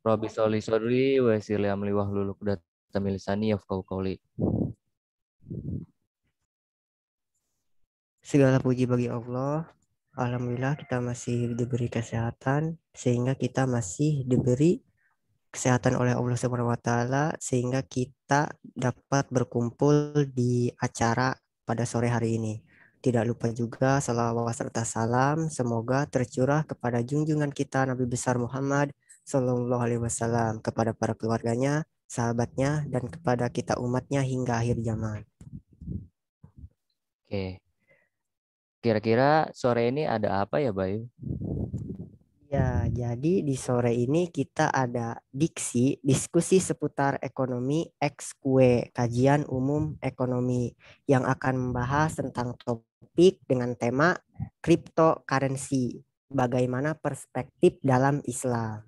Robi Soli sholli wa amli luluk uqdatam min lisani kauli. Segala puji bagi Allah. Alhamdulillah kita masih diberi kesehatan sehingga kita masih diberi kesehatan oleh Allah Subhanahu wa taala sehingga kita dapat berkumpul di acara pada sore hari ini. Tidak lupa juga salawat serta salam semoga tercurah kepada junjungan kita Nabi besar Muhammad Shallallahu Alaihi Wasallam kepada para keluarganya, sahabatnya, dan kepada kita umatnya hingga akhir zaman. Oke, kira-kira sore ini ada apa ya Bayu? Ya, jadi di sore ini kita ada diksi diskusi seputar ekonomi XQ, e, kajian umum ekonomi yang akan membahas tentang topik dengan tema cryptocurrency, bagaimana perspektif dalam Islam.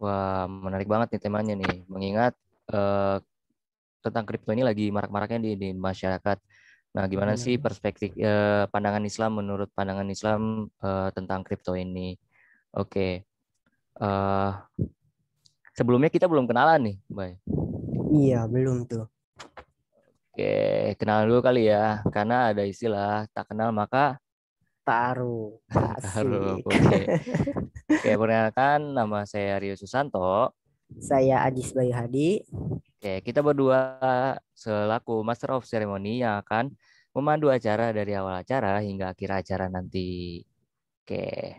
Wah, menarik banget nih temanya nih. Mengingat eh, tentang kripto ini lagi marak-maraknya di, di masyarakat. Nah, gimana hmm. sih perspektif eh, pandangan Islam menurut pandangan Islam eh, tentang kripto ini? Oke. Eh, sebelumnya kita belum kenalan nih, Bay. Iya, belum tuh. Oke, kenalan dulu kali ya. Karena ada istilah tak kenal maka taruh. Taruh. Oke. Oke, perkenalkan nama saya Rio Susanto. Saya Adis Bayu Hadi. Oke, kita berdua selaku Master of Ceremony yang akan memandu acara dari awal acara hingga akhir acara nanti. Oke.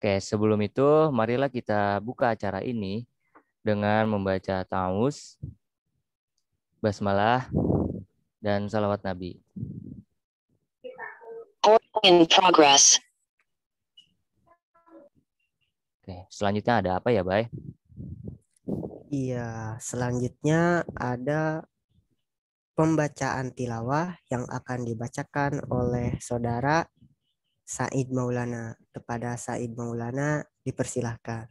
Oke, sebelum itu marilah kita buka acara ini dengan membaca taus, basmalah, dan salawat Nabi. In progress. Oke, selanjutnya ada apa ya, Bay? Iya, selanjutnya ada pembacaan tilawah yang akan dibacakan oleh saudara Said Maulana. Kepada Said Maulana dipersilahkan.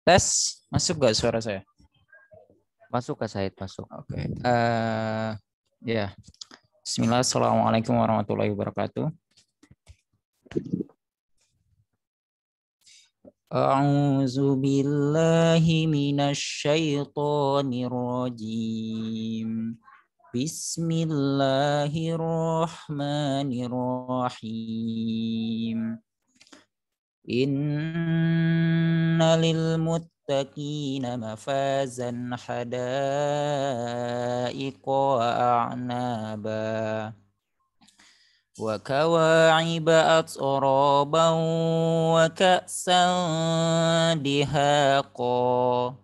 Tes, masuk gak suara saya? Masuk ke Said, masuk. Oke. Okay. Uh, eh, ya. Yeah. Bismillah, Assalamualaikum warahmatullahi wabarakatuh. أعوذ بالله من الشيطان الرجيم بسم الله الرحمن الرحيم إن للمتقين مفازا حدائق وأعنابا وكواعب أترابا وكأسا دهاقا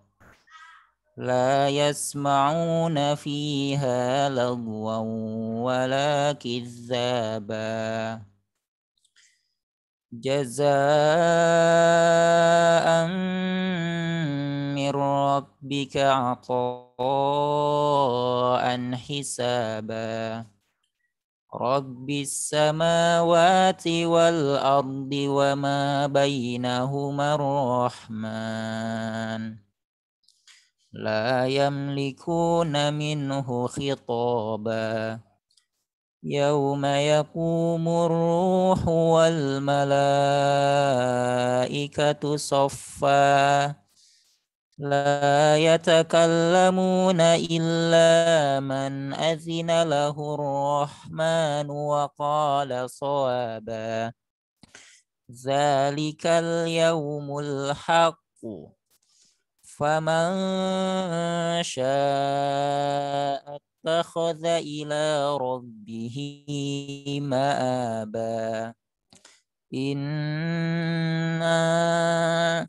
لا يسمعون فيها لغوا ولا كذابا جزاء من ربك عطاء حسابا رب السماوات والأرض وما بينهما الرحمن لا يملكون منه خطابا يوم يقوم الروح والملائكة صفا لا يتكلمون إلا من أذن له الرحمن وقال صوابا ذلك اليوم الحق فمن شاء اتخذ إلى ربه مآبا إِنَّا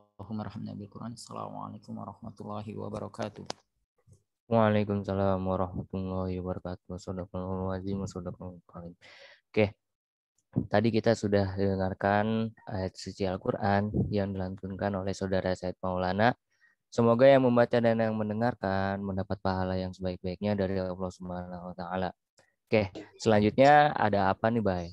Allahumma rahmna bil Quran. Assalamualaikum warahmatullahi wabarakatuh. Waalaikumsalam warahmatullahi wabarakatuh. Sodakul warahmatullahi wabarakatuh. Oke, tadi kita sudah dengarkan ayat suci Al-Quran yang dilantunkan oleh saudara Said Maulana. Semoga yang membaca dan yang mendengarkan mendapat pahala yang sebaik-baiknya dari Allah Subhanahu wa taala. Oke, selanjutnya ada apa nih, Bay?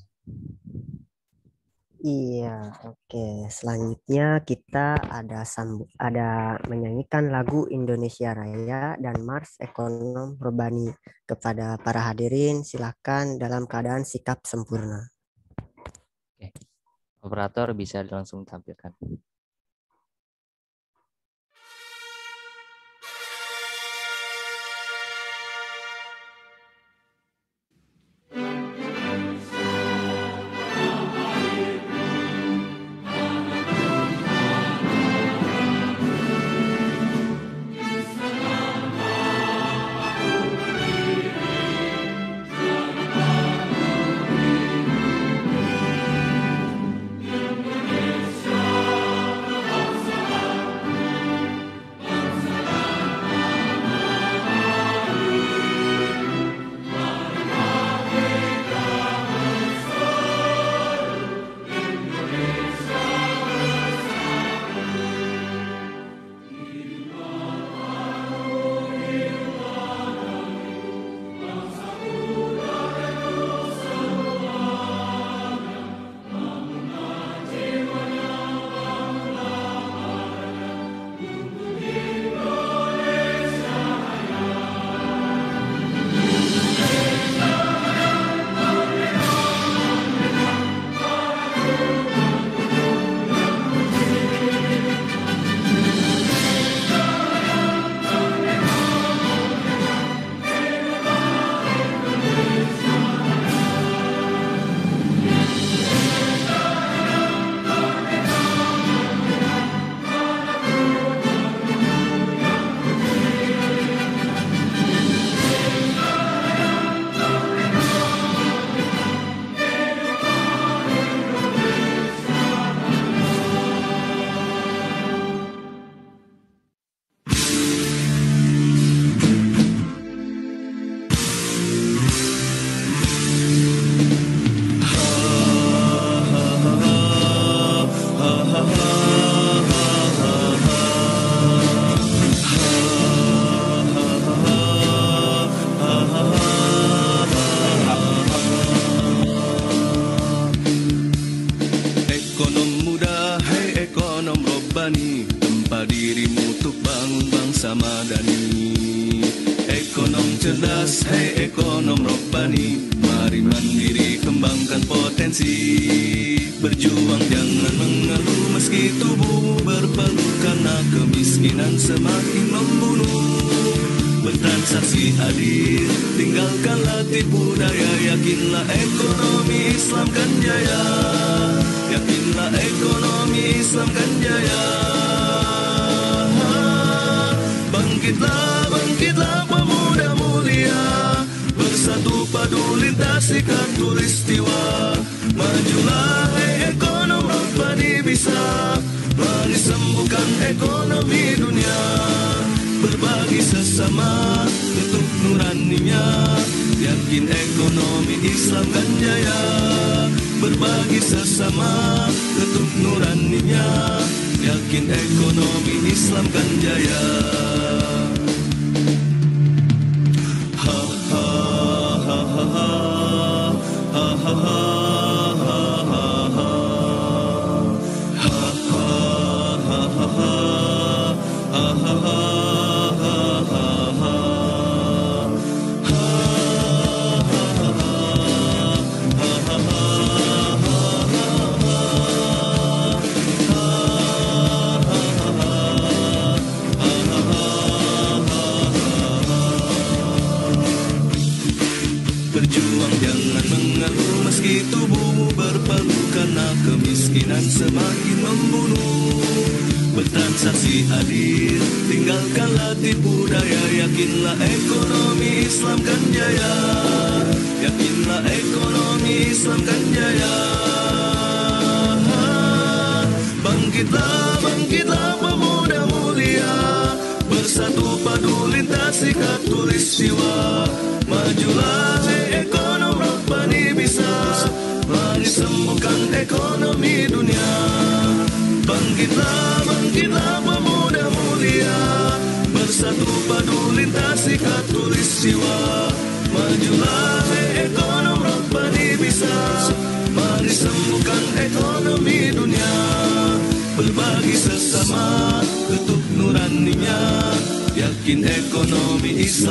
Iya, oke. Okay. Selanjutnya kita ada sambu ada menyanyikan lagu Indonesia Raya dan Mars Ekonom Robani kepada para hadirin. Silakan dalam keadaan sikap sempurna. Oke. Operator bisa langsung tampilkan.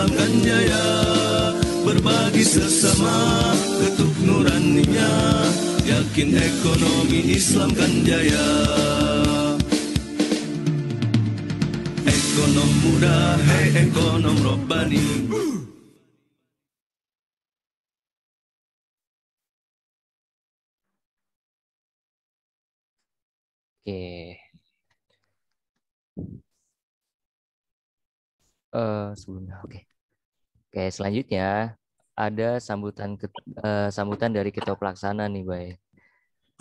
akan jaya Berbagi sesama ketuk nuraninya Yakin ekonomi Islam kan jaya Ekonom muda, hei ekonom robbani Oke. Okay. Uh, eh, sebelumnya, oke. Okay. Oke, selanjutnya ada sambutan ke, uh, sambutan dari ketua pelaksana nih, Bay.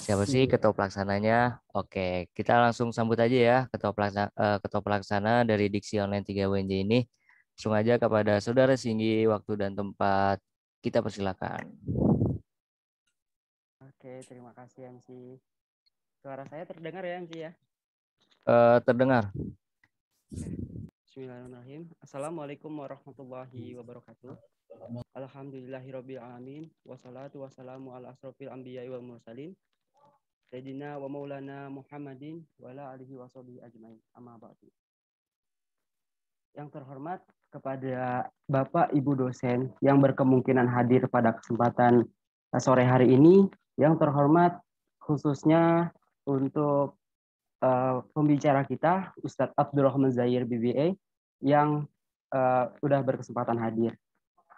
Siapa sih ketua pelaksananya? Oke, kita langsung sambut aja ya ketua pelaksana, uh, eh, ketua pelaksana dari Diksi Online 3 WNJ ini. Langsung aja kepada Saudara Singgi waktu dan tempat. Kita persilakan. Oke, terima kasih MC. Suara saya terdengar ya MC ya? Uh, terdengar. Bismillahirrahmanirrahim. Assalamualaikum warahmatullahi wabarakatuh. Alhamdulillahirabbil alamin wassalatu wassalamu ala asrofil anbiya'i wal mursalin sayidina wa maulana Muhammadin wa ala alihi washabihi ajmain. Amma ba'du. Yang terhormat kepada Bapak Ibu dosen yang berkemungkinan hadir pada kesempatan sore hari ini, yang terhormat khususnya untuk uh, pembicara kita Ustadz Abdurrahman Zair BBA yang uh, udah berkesempatan hadir.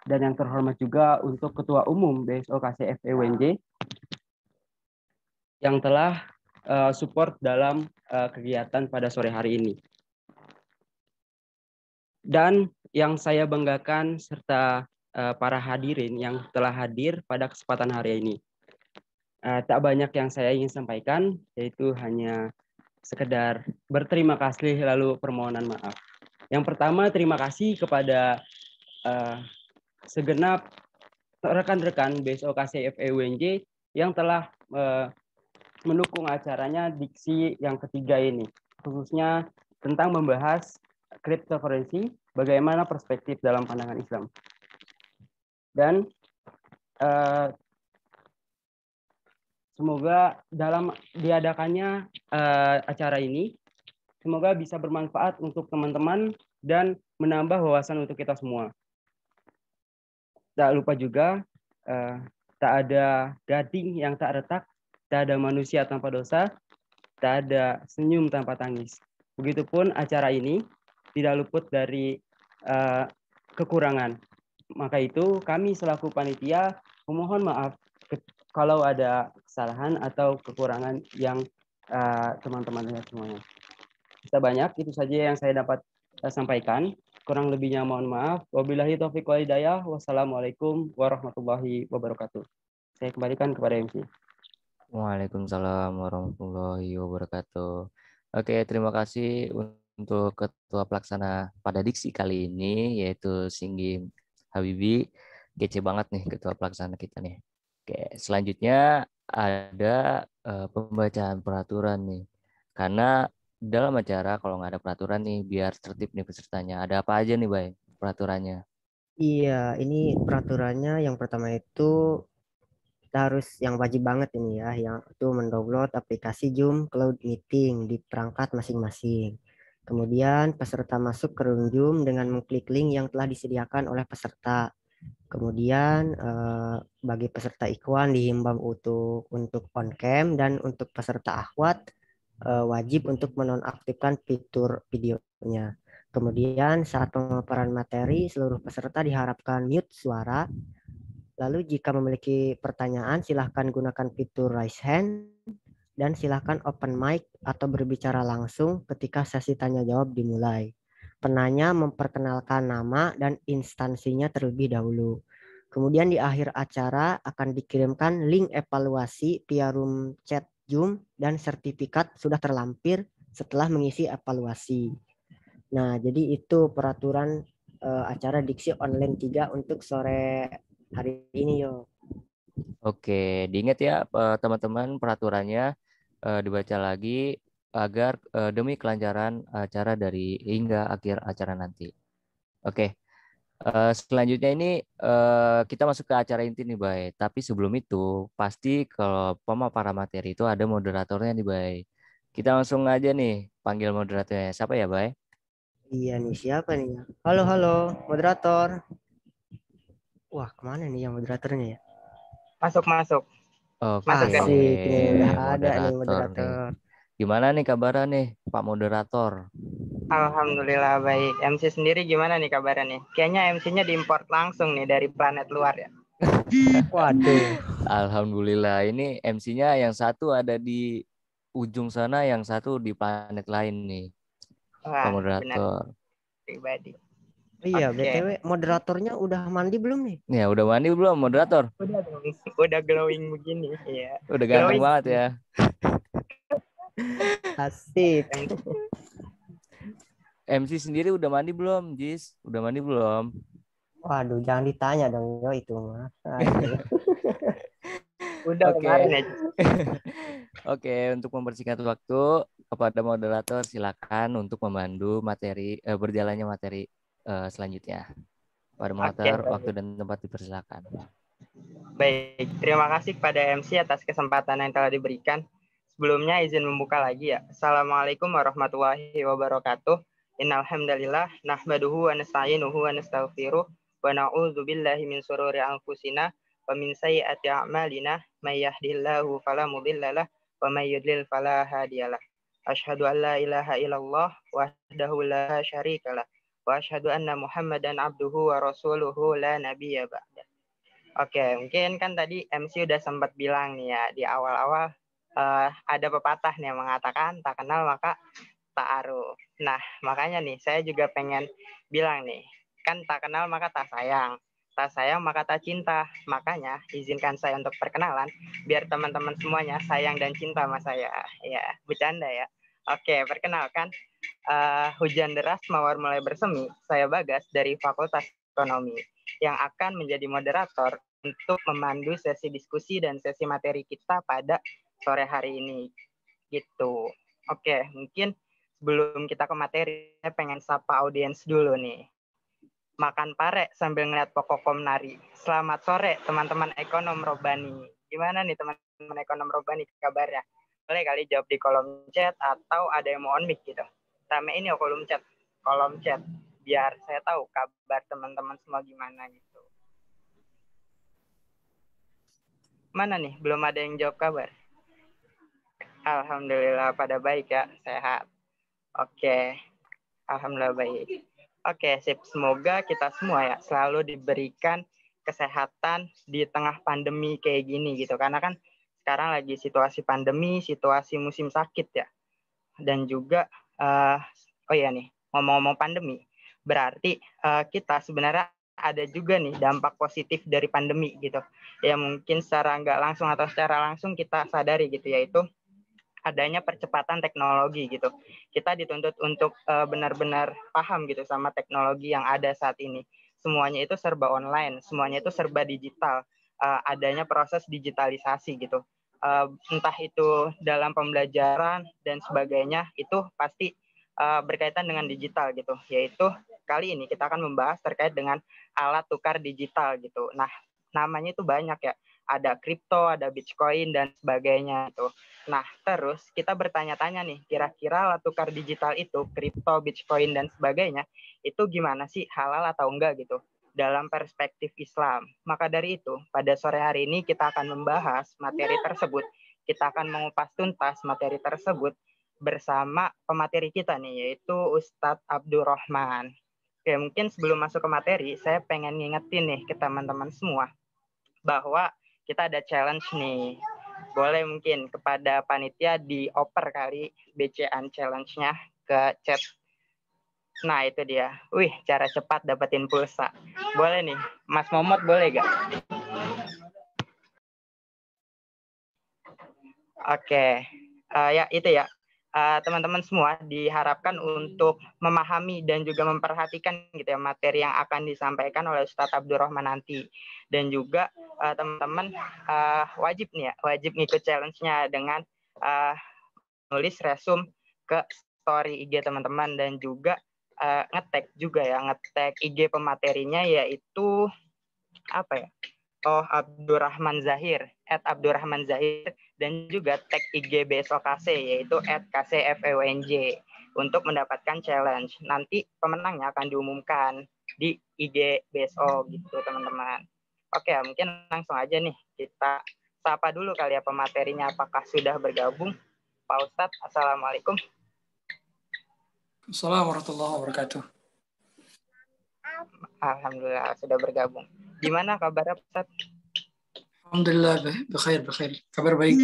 Dan yang terhormat juga untuk Ketua Umum BSO KCFE WNJ yang telah uh, support dalam uh, kegiatan pada sore hari ini. Dan yang saya banggakan serta uh, para hadirin yang telah hadir pada kesempatan hari ini. Uh, tak banyak yang saya ingin sampaikan, yaitu hanya sekedar berterima kasih lalu permohonan maaf. Yang pertama, terima kasih kepada uh, segenap rekan-rekan BSOK CFE UNJ yang telah uh, mendukung acaranya diksi yang ketiga ini, khususnya tentang membahas cryptocurrency, bagaimana perspektif dalam pandangan Islam. Dan uh, semoga dalam diadakannya uh, acara ini Semoga bisa bermanfaat untuk teman-teman dan menambah wawasan untuk kita semua. Tak lupa juga, eh, tak ada gading yang tak retak, tak ada manusia tanpa dosa, tak ada senyum tanpa tangis. Begitupun acara ini tidak luput dari eh, kekurangan. Maka itu kami selaku panitia memohon maaf kalau ada kesalahan atau kekurangan yang eh, teman-teman uh, lihat -teman semuanya kita banyak. Itu saja yang saya dapat eh, sampaikan. Kurang lebihnya mohon maaf. Wabillahi taufiq wal hidayah. Wassalamualaikum warahmatullahi wabarakatuh. Saya kembalikan kepada MC. Waalaikumsalam warahmatullahi wabarakatuh. Oke, terima kasih untuk Ketua Pelaksana pada diksi kali ini, yaitu Singgi Habibi. Gece banget nih Ketua Pelaksana kita nih. Oke, selanjutnya ada uh, pembacaan peraturan nih. Karena dalam acara kalau nggak ada peraturan nih biar tertib nih pesertanya. Ada apa aja nih, Bay? Peraturannya? Iya, ini peraturannya yang pertama itu kita harus yang wajib banget ini ya, yang itu mendownload aplikasi Zoom Cloud Meeting di perangkat masing-masing. Kemudian peserta masuk ke room Zoom dengan mengklik link yang telah disediakan oleh peserta. Kemudian eh, bagi peserta Ikhwan dihimbau untuk untuk on cam dan untuk peserta akhwat uh, wajib untuk menonaktifkan fitur videonya. Kemudian saat pemaparan materi, seluruh peserta diharapkan mute suara. Lalu jika memiliki pertanyaan, silahkan gunakan fitur raise hand dan silahkan open mic atau berbicara langsung ketika sesi tanya-jawab dimulai. Penanya memperkenalkan nama dan instansinya terlebih dahulu. Kemudian di akhir acara akan dikirimkan link evaluasi via room chat Zoom dan sertifikat sudah terlampir setelah mengisi evaluasi. Nah, jadi itu peraturan uh, acara Diksi Online 3 untuk sore hari ini, yo. Oke, diingat ya eh, teman-teman peraturannya uh, dibaca lagi agar uh, demi kelancaran acara dari hingga akhir acara nanti. Oke. Uh, selanjutnya ini uh, kita masuk ke acara inti nih, Bay. Tapi sebelum itu, pasti kalau pemaparan materi itu ada moderatornya nih, Bay. Kita langsung aja nih panggil moderatornya. Siapa ya, Bay? Iya nih, siapa nih? Halo, halo, moderator. Wah, kemana nih yang moderatornya ya? Masuk, masuk. Oke, masuk, ya? Sih, ada nih moderator. Gimana nih kabarnya nih, Pak Moderator? Alhamdulillah baik. MC sendiri gimana nih kabarnya nih? Kayaknya MC-nya diimpor langsung nih dari planet luar ya. Waduh. Alhamdulillah. Ini MC-nya yang satu ada di ujung sana, yang satu di planet lain nih. Wah, moderator. Pribadi. Iya, okay. BTW moderatornya udah mandi belum nih? Ya, udah mandi belum moderator? Udah dong. Udah glowing begini, ya. Udah ganteng glowing. banget ya. Asik. MC sendiri udah mandi belum, Jis? Udah mandi belum? Waduh, jangan ditanya dong yo itu mah. udah Oke. Okay. Oke, okay, untuk membersihkan waktu kepada moderator silakan untuk memandu materi eh, berjalannya materi eh, selanjutnya. Pada moderator okay. waktu dan tempat dipersilakan. Baik, terima kasih kepada MC atas kesempatan yang telah diberikan. Sebelumnya izin membuka lagi ya. Assalamualaikum warahmatullahi wabarakatuh. Innal hamdalillah nahmaduhu wa nasta'inuhu wa nastaghfiruh wa na'udzu billahi min sururi anfusina wa min sayyiati a'malina may yahdihillahu fala mudhillalah wa may yudlil fala hadiyalah. Asyhadu an la ilaha illallah wahdahu la syarikalah wa asyhadu anna Muhammadan abduhu wa rasuluhu la nabiyya ba'da. Oke, okay, mungkin kan tadi MC udah sempat bilang nih ya di awal-awal uh, ada pepatah nih yang mengatakan tak kenal maka Pak aru. Nah, makanya nih saya juga pengen bilang nih, kan tak kenal maka tak sayang. Tak sayang maka tak cinta. Makanya izinkan saya untuk perkenalan biar teman-teman semuanya sayang dan cinta sama saya. Ya, bercanda ya. Oke, perkenalkan uh, hujan deras mawar mulai bersemi. Saya Bagas dari Fakultas Ekonomi yang akan menjadi moderator untuk memandu sesi diskusi dan sesi materi kita pada sore hari ini. Gitu. Oke, mungkin sebelum kita ke materi, saya pengen sapa audiens dulu nih. Makan pare sambil ngeliat Pokokom nari. Selamat sore teman-teman ekonom Robani. Gimana nih teman-teman ekonom Robani kabarnya? Boleh kali jawab di kolom chat atau ada yang mau on mic gitu. Rame ini ya kolom chat, kolom chat biar saya tahu kabar teman-teman semua gimana gitu. Mana nih? Belum ada yang jawab kabar. Alhamdulillah pada baik ya, sehat. Oke, alhamdulillah baik. Oke, sip. Semoga kita semua ya selalu diberikan kesehatan di tengah pandemi kayak gini gitu. Karena kan sekarang lagi situasi pandemi, situasi musim sakit ya. Dan juga uh, oh iya nih, ngomong-ngomong pandemi, berarti uh, kita sebenarnya ada juga nih dampak positif dari pandemi gitu. Ya mungkin secara nggak langsung atau secara langsung kita sadari gitu yaitu adanya percepatan teknologi gitu. Kita dituntut untuk eh, benar-benar paham gitu sama teknologi yang ada saat ini. Semuanya itu serba online, semuanya itu serba digital. Eh, adanya proses digitalisasi gitu. Eh, entah itu dalam pembelajaran dan sebagainya itu pasti berkaitan dengan digital gitu. Yaitu kali ini kita akan membahas terkait dengan alat tukar digital gitu. Nah, namanya itu banyak ya ada kripto, ada Bitcoin dan sebagainya itu. Nah, terus kita bertanya-tanya nih, kira-kira alat tukar digital itu, kripto, Bitcoin dan sebagainya, itu gimana sih halal atau enggak gitu dalam perspektif Islam. Maka dari itu, pada sore hari ini kita akan membahas materi tersebut. Kita akan mengupas tuntas materi tersebut bersama pemateri kita nih, yaitu Ustadz Abdurrahman. Oke, mungkin sebelum masuk ke materi, saya pengen ngingetin nih ke teman-teman semua bahwa kita ada challenge nih. Boleh mungkin kepada panitia dioper kali BCAN challenge-nya ke chat. Nah, itu dia. Wih, cara cepat dapetin pulsa. Boleh nih. Mas Momot boleh gak? Oke. Okay. Uh, eh, ya, itu ya. Eh, teman-teman uh, semua diharapkan hmm. untuk memahami dan juga memperhatikan gitu ya materi yang akan disampaikan oleh Ustadz Abdurrahman nanti dan juga eh, teman-teman uh, uh, wajib nih ya wajib ngikut challenge-nya dengan uh, nulis resume ke story IG teman-teman dan juga uh, ngetek juga ya ngetek IG pematerinya yaitu apa ya Oh Abdurrahman Zahir at Abdurrahman Zahir dan juga tag IG besok KC yaitu @kcfewnj untuk mendapatkan challenge. Nanti pemenangnya akan diumumkan di IG BSO gitu teman-teman. Oke, mungkin langsung aja nih kita sapa dulu kali ya pematerinya apakah sudah bergabung Pak Ustadz. Assalamualaikum. Assalamualaikum warahmatullahi wabarakatuh. Alhamdulillah sudah bergabung. Gimana kabar Pak Ustadz? Alhamdulillah, bekhair, bekhair. Kabar baik.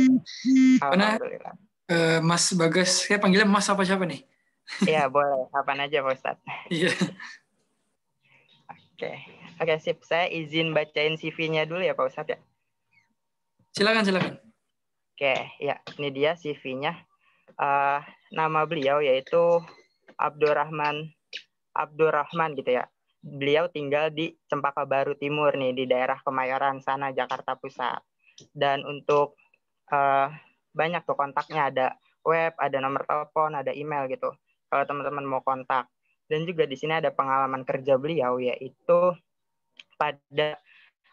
Karena hmm, hmm. uh, eh, Mas Bagas, saya panggilnya Mas apa siapa nih? Iya, boleh. apa aja, Pak Ustadz. Iya. Oke. Oke, sip. Saya izin bacain CV-nya dulu ya, Pak Ustadz ya. Silakan, silakan. Oke, ya. Ini dia CV-nya. Uh, eh, nama beliau yaitu Abdurrahman Abdurrahman gitu ya beliau tinggal di Cempaka Baru Timur nih di daerah Kemayoran sana Jakarta Pusat. Dan untuk uh, banyak tuh kontaknya ada web, ada nomor telepon, ada email gitu. Kalau teman-teman mau kontak. Dan juga di sini ada pengalaman kerja beliau yaitu pada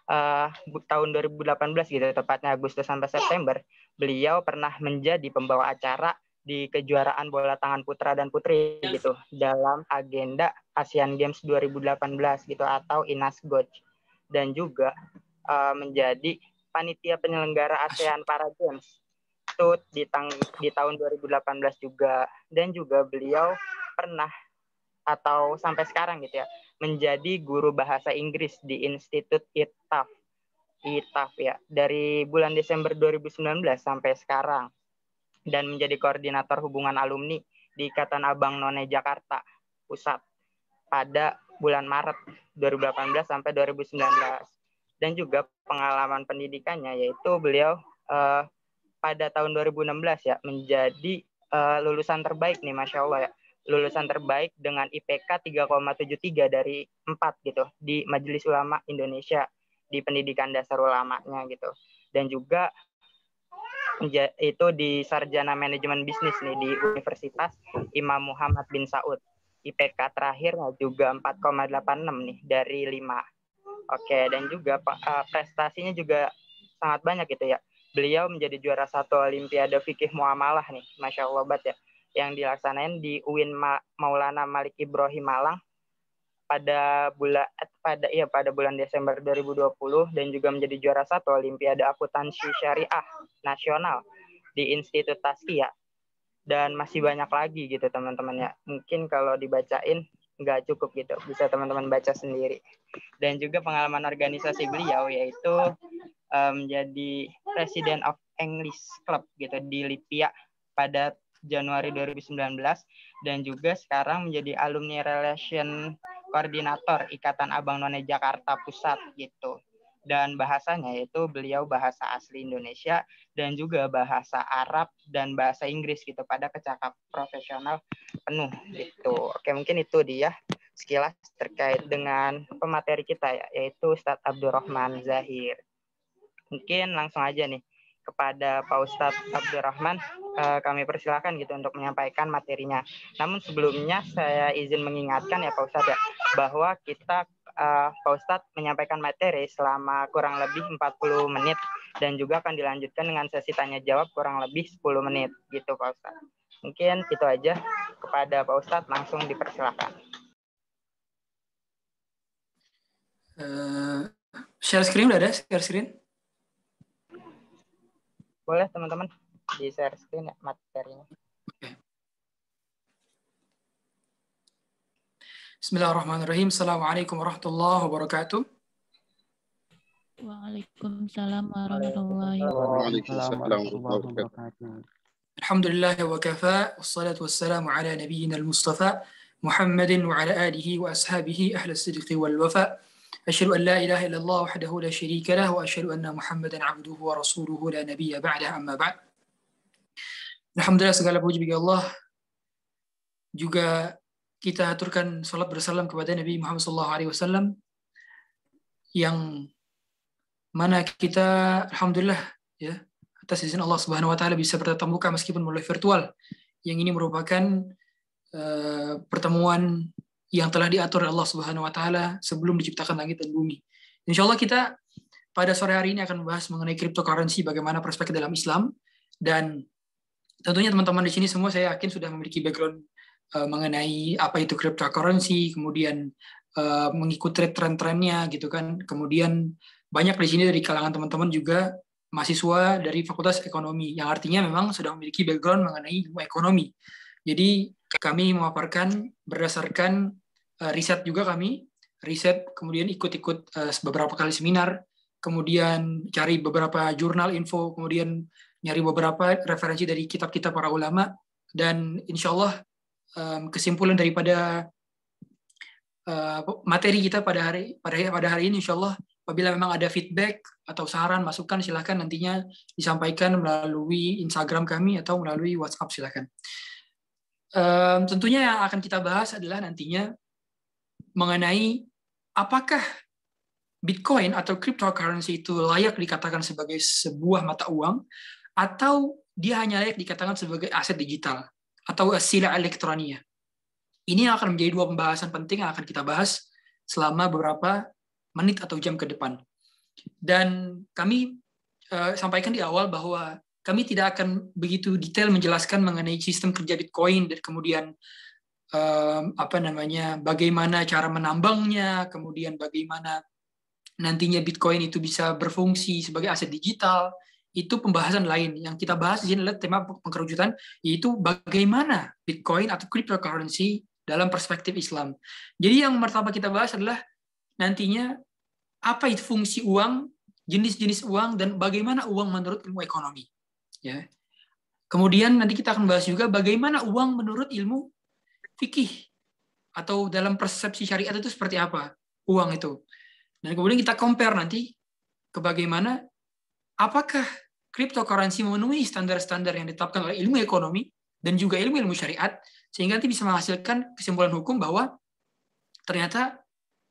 uh, tahun 2018 gitu tepatnya Agustus sampai September beliau pernah menjadi pembawa acara di kejuaraan bola tangan putra dan putri iya. gitu dalam agenda Asian Games 2018 gitu atau INAS GOJ dan juga uh, menjadi panitia penyelenggara ASEAN Para Games itu di, tang di tahun 2018 juga dan juga beliau pernah atau sampai sekarang gitu ya menjadi guru bahasa Inggris di Institut ITAF ITAF ya dari bulan Desember 2019 sampai sekarang dan menjadi koordinator hubungan alumni di Ikatan Abang None Jakarta Pusat pada bulan Maret 2018 sampai 2019. Dan juga pengalaman pendidikannya yaitu beliau uh, pada tahun 2016 ya menjadi uh, lulusan terbaik nih Masya Allah ya. Lulusan terbaik dengan IPK 3,73 dari 4 gitu di Majelis Ulama Indonesia di pendidikan dasar ulamanya gitu. Dan juga itu di sarjana manajemen bisnis nih di Universitas Imam Muhammad bin Saud. IPK terakhir juga 4,86 nih dari 5. Oke, dan juga eh, prestasinya juga sangat banyak gitu ya. Beliau menjadi juara satu Olimpiade Fikih Muamalah nih, Masya Allah ya. Yang dilaksanain di UIN Maulana Malik Ibrahim Malang pada bulan eh, pada ya pada bulan Desember 2020 dan juga menjadi juara satu Olimpiade Akuntansi Syariah Nasional di Institut Tasya dan masih banyak lagi gitu teman-teman ya mungkin kalau dibacain nggak cukup gitu bisa teman-teman baca sendiri dan juga pengalaman organisasi beliau yaitu menjadi um, President of English Club gitu di Lipia pada Januari 2019 dan juga sekarang menjadi alumni relation koordinator Ikatan Abang None Jakarta Pusat gitu. Dan bahasanya yaitu beliau bahasa asli Indonesia dan juga bahasa Arab dan bahasa Inggris gitu pada kecakap profesional penuh gitu. Oke, mungkin itu dia sekilas terkait dengan pemateri kita ya, yaitu Ustadz Abdurrahman Zahir. Mungkin langsung aja nih kepada Pak Ustadz Abdurrahman eh, kami persilahkan gitu untuk menyampaikan materinya. Namun sebelumnya saya izin mengingatkan ya Pak Ustadz ya bahwa kita eh, Pak Ustadz menyampaikan materi selama kurang lebih 40 menit dan juga akan dilanjutkan dengan sesi tanya jawab kurang lebih 10 menit gitu Pak Ustadz. Mungkin itu aja kepada Pak Ustadz langsung dipersilahkan. Uh, share screen udah ada share screen? boleh teman-teman di share screen ya materinya. Bismillahirrahmanirrahim. Assalamualaikum warahmatullahi wabarakatuh. Waalaikumsalam warahmatullahi wabarakatuh. Alhamdulillah wa kafa wassalatu wassalamu ala nabiyyina al-mustafa Muhammadin wa ala alihi wa ashabihi ahli sidqi wal wafa' أشهد أن لا إله إلا الله وحده لا شريك له وأشهد أن محمدا عبده ورسوله لا نبي بعده أما بعد Alhamdulillah segala puji bagi Allah. Juga kita aturkan salat bersalam kepada Nabi Muhammad SAW yang mana kita Alhamdulillah ya atas izin Allah Subhanahu Wa Taala bisa bertatap muka meskipun melalui virtual. Yang ini merupakan uh, pertemuan yang telah diatur oleh Allah Subhanahu wa taala sebelum diciptakan langit dan bumi. Insya Allah kita pada sore hari ini akan membahas mengenai cryptocurrency bagaimana perspektif dalam Islam dan tentunya teman-teman di sini semua saya yakin sudah memiliki background eh, mengenai apa itu cryptocurrency, kemudian uh, mengikuti tren-trennya gitu kan. Kemudian banyak di sini dari kalangan teman-teman juga mahasiswa dari Fakultas Ekonomi yang artinya memang sudah memiliki background mengenai ekonomi. Jadi kami memaparkan berdasarkan Eh, riset juga kami, riset kemudian ikut-ikut eh, beberapa kali seminar, kemudian cari beberapa jurnal info, kemudian nyari beberapa referensi dari kitab-kitab para ulama, dan insya Allah kesimpulan daripada eh, materi kita pada hari pada pada hari ini insya Allah apabila memang ada feedback atau saran masukan silahkan nantinya disampaikan melalui Instagram kami atau melalui WhatsApp silahkan. tentunya yang akan kita bahas adalah nantinya mengenai apakah Bitcoin atau cryptocurrency itu layak dikatakan sebagai sebuah mata uang atau dia hanya layak dikatakan sebagai aset digital atau sila elektronia. Ini yang akan menjadi dua pembahasan penting yang akan kita bahas selama beberapa menit atau jam ke depan. Dan kami uh, sampaikan di awal bahwa kami tidak akan begitu detail menjelaskan mengenai sistem kerja Bitcoin dan kemudian apa namanya bagaimana cara menambangnya, kemudian bagaimana nantinya Bitcoin itu bisa berfungsi sebagai aset digital, itu pembahasan lain. Yang kita bahas di sini tema pengkerucutan, yaitu bagaimana Bitcoin atau cryptocurrency dalam perspektif Islam. Jadi yang pertama kita bahas adalah nantinya apa itu fungsi uang, jenis-jenis uang, dan bagaimana uang menurut ilmu ekonomi. Ya. Kemudian nanti kita akan bahas juga bagaimana uang menurut ilmu fikih atau dalam persepsi syariat itu seperti apa uang itu. Dan kemudian kita compare nanti ke bagaimana apakah cryptocurrency memenuhi standar-standar yang ditetapkan oleh ilmu ekonomi dan juga ilmu-ilmu syariat sehingga nanti bisa menghasilkan kesimpulan hukum bahwa ternyata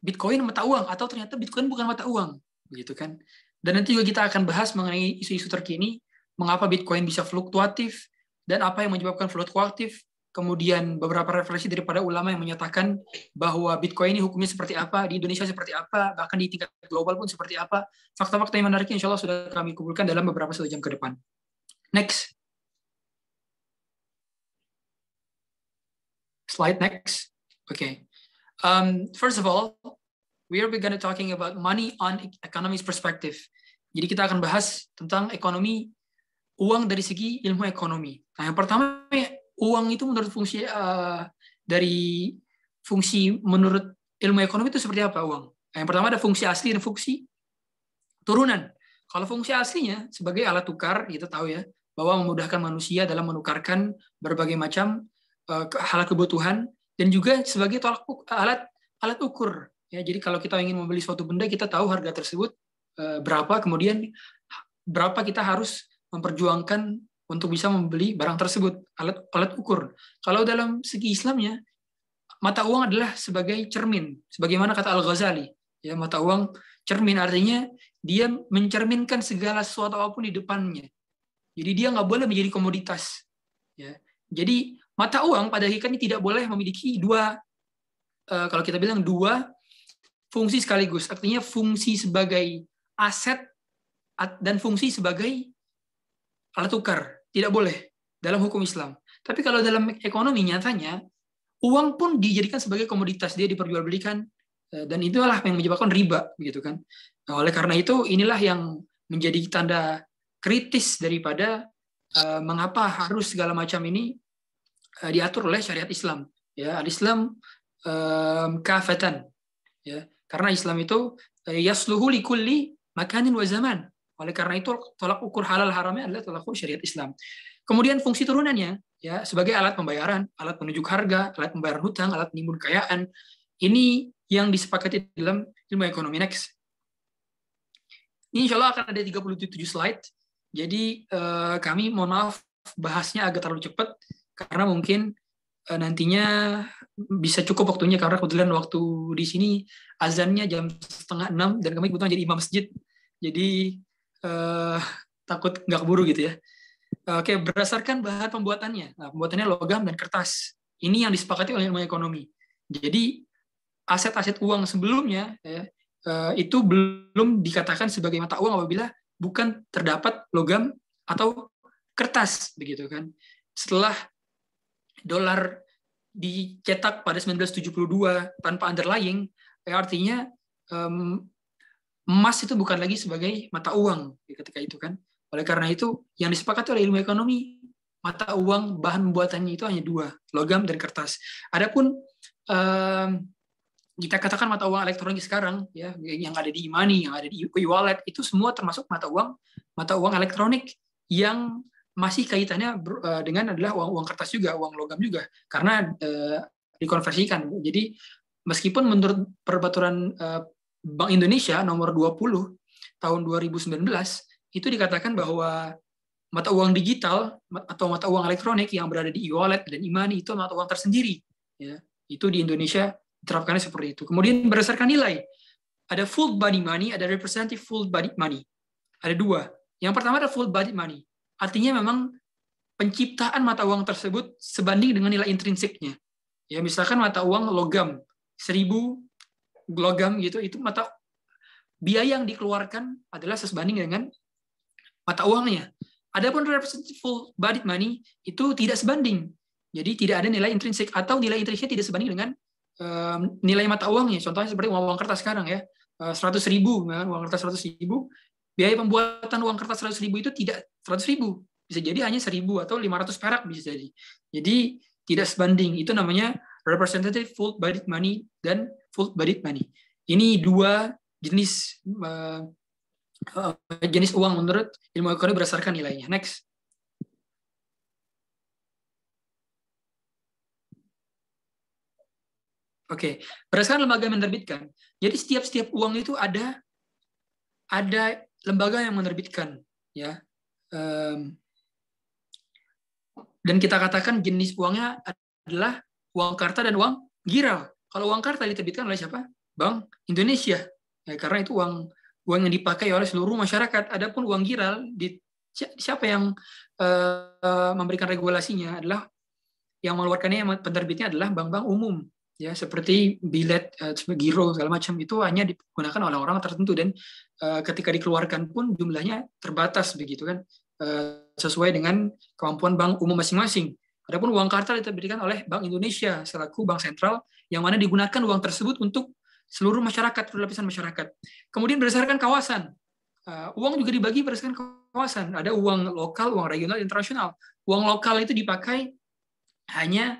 Bitcoin mata uang atau ternyata Bitcoin bukan mata uang begitu kan. Dan nanti juga kita akan bahas mengenai isu-isu terkini mengapa Bitcoin bisa fluktuatif dan apa yang menyebabkan fluktuatif kemudian beberapa referensi daripada ulama yang menyatakan bahwa Bitcoin ini hukumnya seperti apa, di Indonesia seperti apa, bahkan di tingkat global pun seperti apa. Fakta-fakta yang menarik insya Allah sudah kami kumpulkan dalam beberapa satu jam ke depan. Next. Slide next. Okay. Um, first of all, we are going to talking about money on economics perspective. Jadi kita akan bahas tentang ekonomi uang dari segi ilmu ekonomi. Nah, yang pertama uang itu menurut fungsi uh, dari fungsi menurut ilmu ekonomi itu seperti apa uang? yang pertama ada fungsi asli dan fungsi turunan. Kalau fungsi aslinya sebagai alat tukar, kita tahu ya bahwa memudahkan manusia dalam menukarkan berbagai macam uh, eh, alat kebutuhan dan juga sebagai tolak alat alat ukur. Ya, jadi kalau kita ingin membeli suatu benda, kita tahu harga tersebut uh, berapa, kemudian berapa kita harus memperjuangkan untuk bisa membeli barang tersebut, alat alat ukur. Kalau dalam segi Islamnya, mata uang adalah sebagai cermin, sebagaimana kata Al-Ghazali. Ya, mata uang cermin artinya dia mencerminkan segala sesuatu apapun di depannya. Jadi dia nggak boleh menjadi komoditas. Ya. Jadi mata uang pada hakikatnya tidak boleh memiliki dua eh, kalau kita bilang dua fungsi sekaligus. Artinya fungsi sebagai aset dan fungsi sebagai alat tukar. Tidak boleh dalam hukum Islam. Tapi kalau dalam ekonomi nyatanya uang pun dijadikan sebagai komoditas dia diperjualbelikan eh, dan itulah yang menyebabkan riba begitu kan. Nah, oleh karena itu inilah yang menjadi tanda kritis daripada uh, mengapa harus segala macam ini uh, diatur oleh syariat Islam ya al-Islam um, kafatan ya karena Islam itu yasluhu li kulli makanin wa zaman oleh karena itu tolak ukur halal haramnya adalah tolak ukur syariat Islam. Kemudian fungsi turunannya ya sebagai alat pembayaran, alat penunjuk harga, alat pembayaran hutang, alat menimbun kekayaan. Ini yang disepakati dalam ilmu ekonomi next. Ini insya Allah akan ada 37 slide. Jadi eh, kami mohon maaf bahasnya agak terlalu cepat karena mungkin eh, nantinya bisa cukup waktunya karena kebetulan waktu di sini azannya jam setengah enam dan kami kebetulan jadi imam masjid. Jadi uh, takut nggak keburu gitu ya. Eh, oke, okay, berdasarkan bahan pembuatannya. Nah, pembuatannya logam dan kertas. Ini yang disepakati oleh ilmu ekonomi. Jadi aset-aset uang sebelumnya ya, uh, itu belum dikatakan sebagai mata uang apabila bukan terdapat logam atau kertas begitu kan. Setelah dolar dicetak pada 1972 tanpa underlying, ya, artinya um, emas itu bukan lagi sebagai mata uang ya, ketika itu kan. Oleh karena itu, yang disepakati oleh ilmu ekonomi, mata uang bahan buatannya itu hanya dua, logam dan kertas. Adapun um, kita katakan mata uang elektronik sekarang ya yang ada di e-money, yang ada di e-wallet itu semua termasuk mata uang mata uang elektronik yang masih kaitannya eh, dengan adalah uang uang kertas juga, uang logam juga karena uh, dikonversikan. Jadi meskipun menurut peraturan uh, Bank Indonesia nomor 20 tahun 2019 itu dikatakan bahwa mata uang digital atau mata uang elektronik yang berada di e-wallet dan e-money itu mata uang tersendiri. Ya, itu di Indonesia diterapkannya seperti itu. Kemudian berdasarkan nilai, ada full body money, ada representative full body money. Ada dua. Yang pertama ada full body money. Artinya memang penciptaan mata uang tersebut sebanding dengan nilai intrinsiknya. Ya, misalkan mata uang logam 1000 logam gitu itu mata biaya yang dikeluarkan adalah sebanding dengan mata uangnya. Adapun representative full body money itu tidak sebanding. Jadi tidak ada nilai intrinsik atau nilai intrinsiknya tidak sebanding dengan um, nilai mata uangnya. Contohnya seperti uang, uang kertas sekarang ya, eh, seratus ribu, uang kertas seratus ribu, biaya pembuatan uang kertas seratus ribu itu tidak seratus ribu, bisa jadi hanya seribu atau lima ratus perak bisa jadi. Jadi tidak sebanding. Itu namanya representative full body money dan full body money. Ini dua jenis uh, uh, jenis uang menurut ilmu ekonomi berdasarkan nilainya. Next. Oke, okay. berdasarkan lembaga yang menerbitkan. Jadi setiap setiap uang itu ada ada lembaga yang menerbitkan, ya. Um, dan kita katakan jenis uangnya adalah uang karta dan uang giral. Kalau uang kartal diterbitkan oleh siapa? Bank Indonesia. Ya, karena itu uang uang yang dipakai oleh seluruh masyarakat. Adapun uang giral di siapa yang uh, memberikan regulasinya adalah yang mengeluarkannya yang penerbitnya adalah bank-bank umum ya seperti bilet uh, giro segala macam itu hanya digunakan oleh orang tertentu dan uh, ketika dikeluarkan pun jumlahnya terbatas begitu kan uh, sesuai dengan kemampuan bank umum masing-masing Adapun uang kartal diterbitkan oleh Bank Indonesia selaku bank sentral yang mana digunakan uang tersebut untuk seluruh masyarakat, seluruh lapisan masyarakat. Kemudian berdasarkan kawasan, eh, uang juga dibagi berdasarkan kawasan. Ada uang lokal, uang regional, internasional. Uang lokal itu dipakai hanya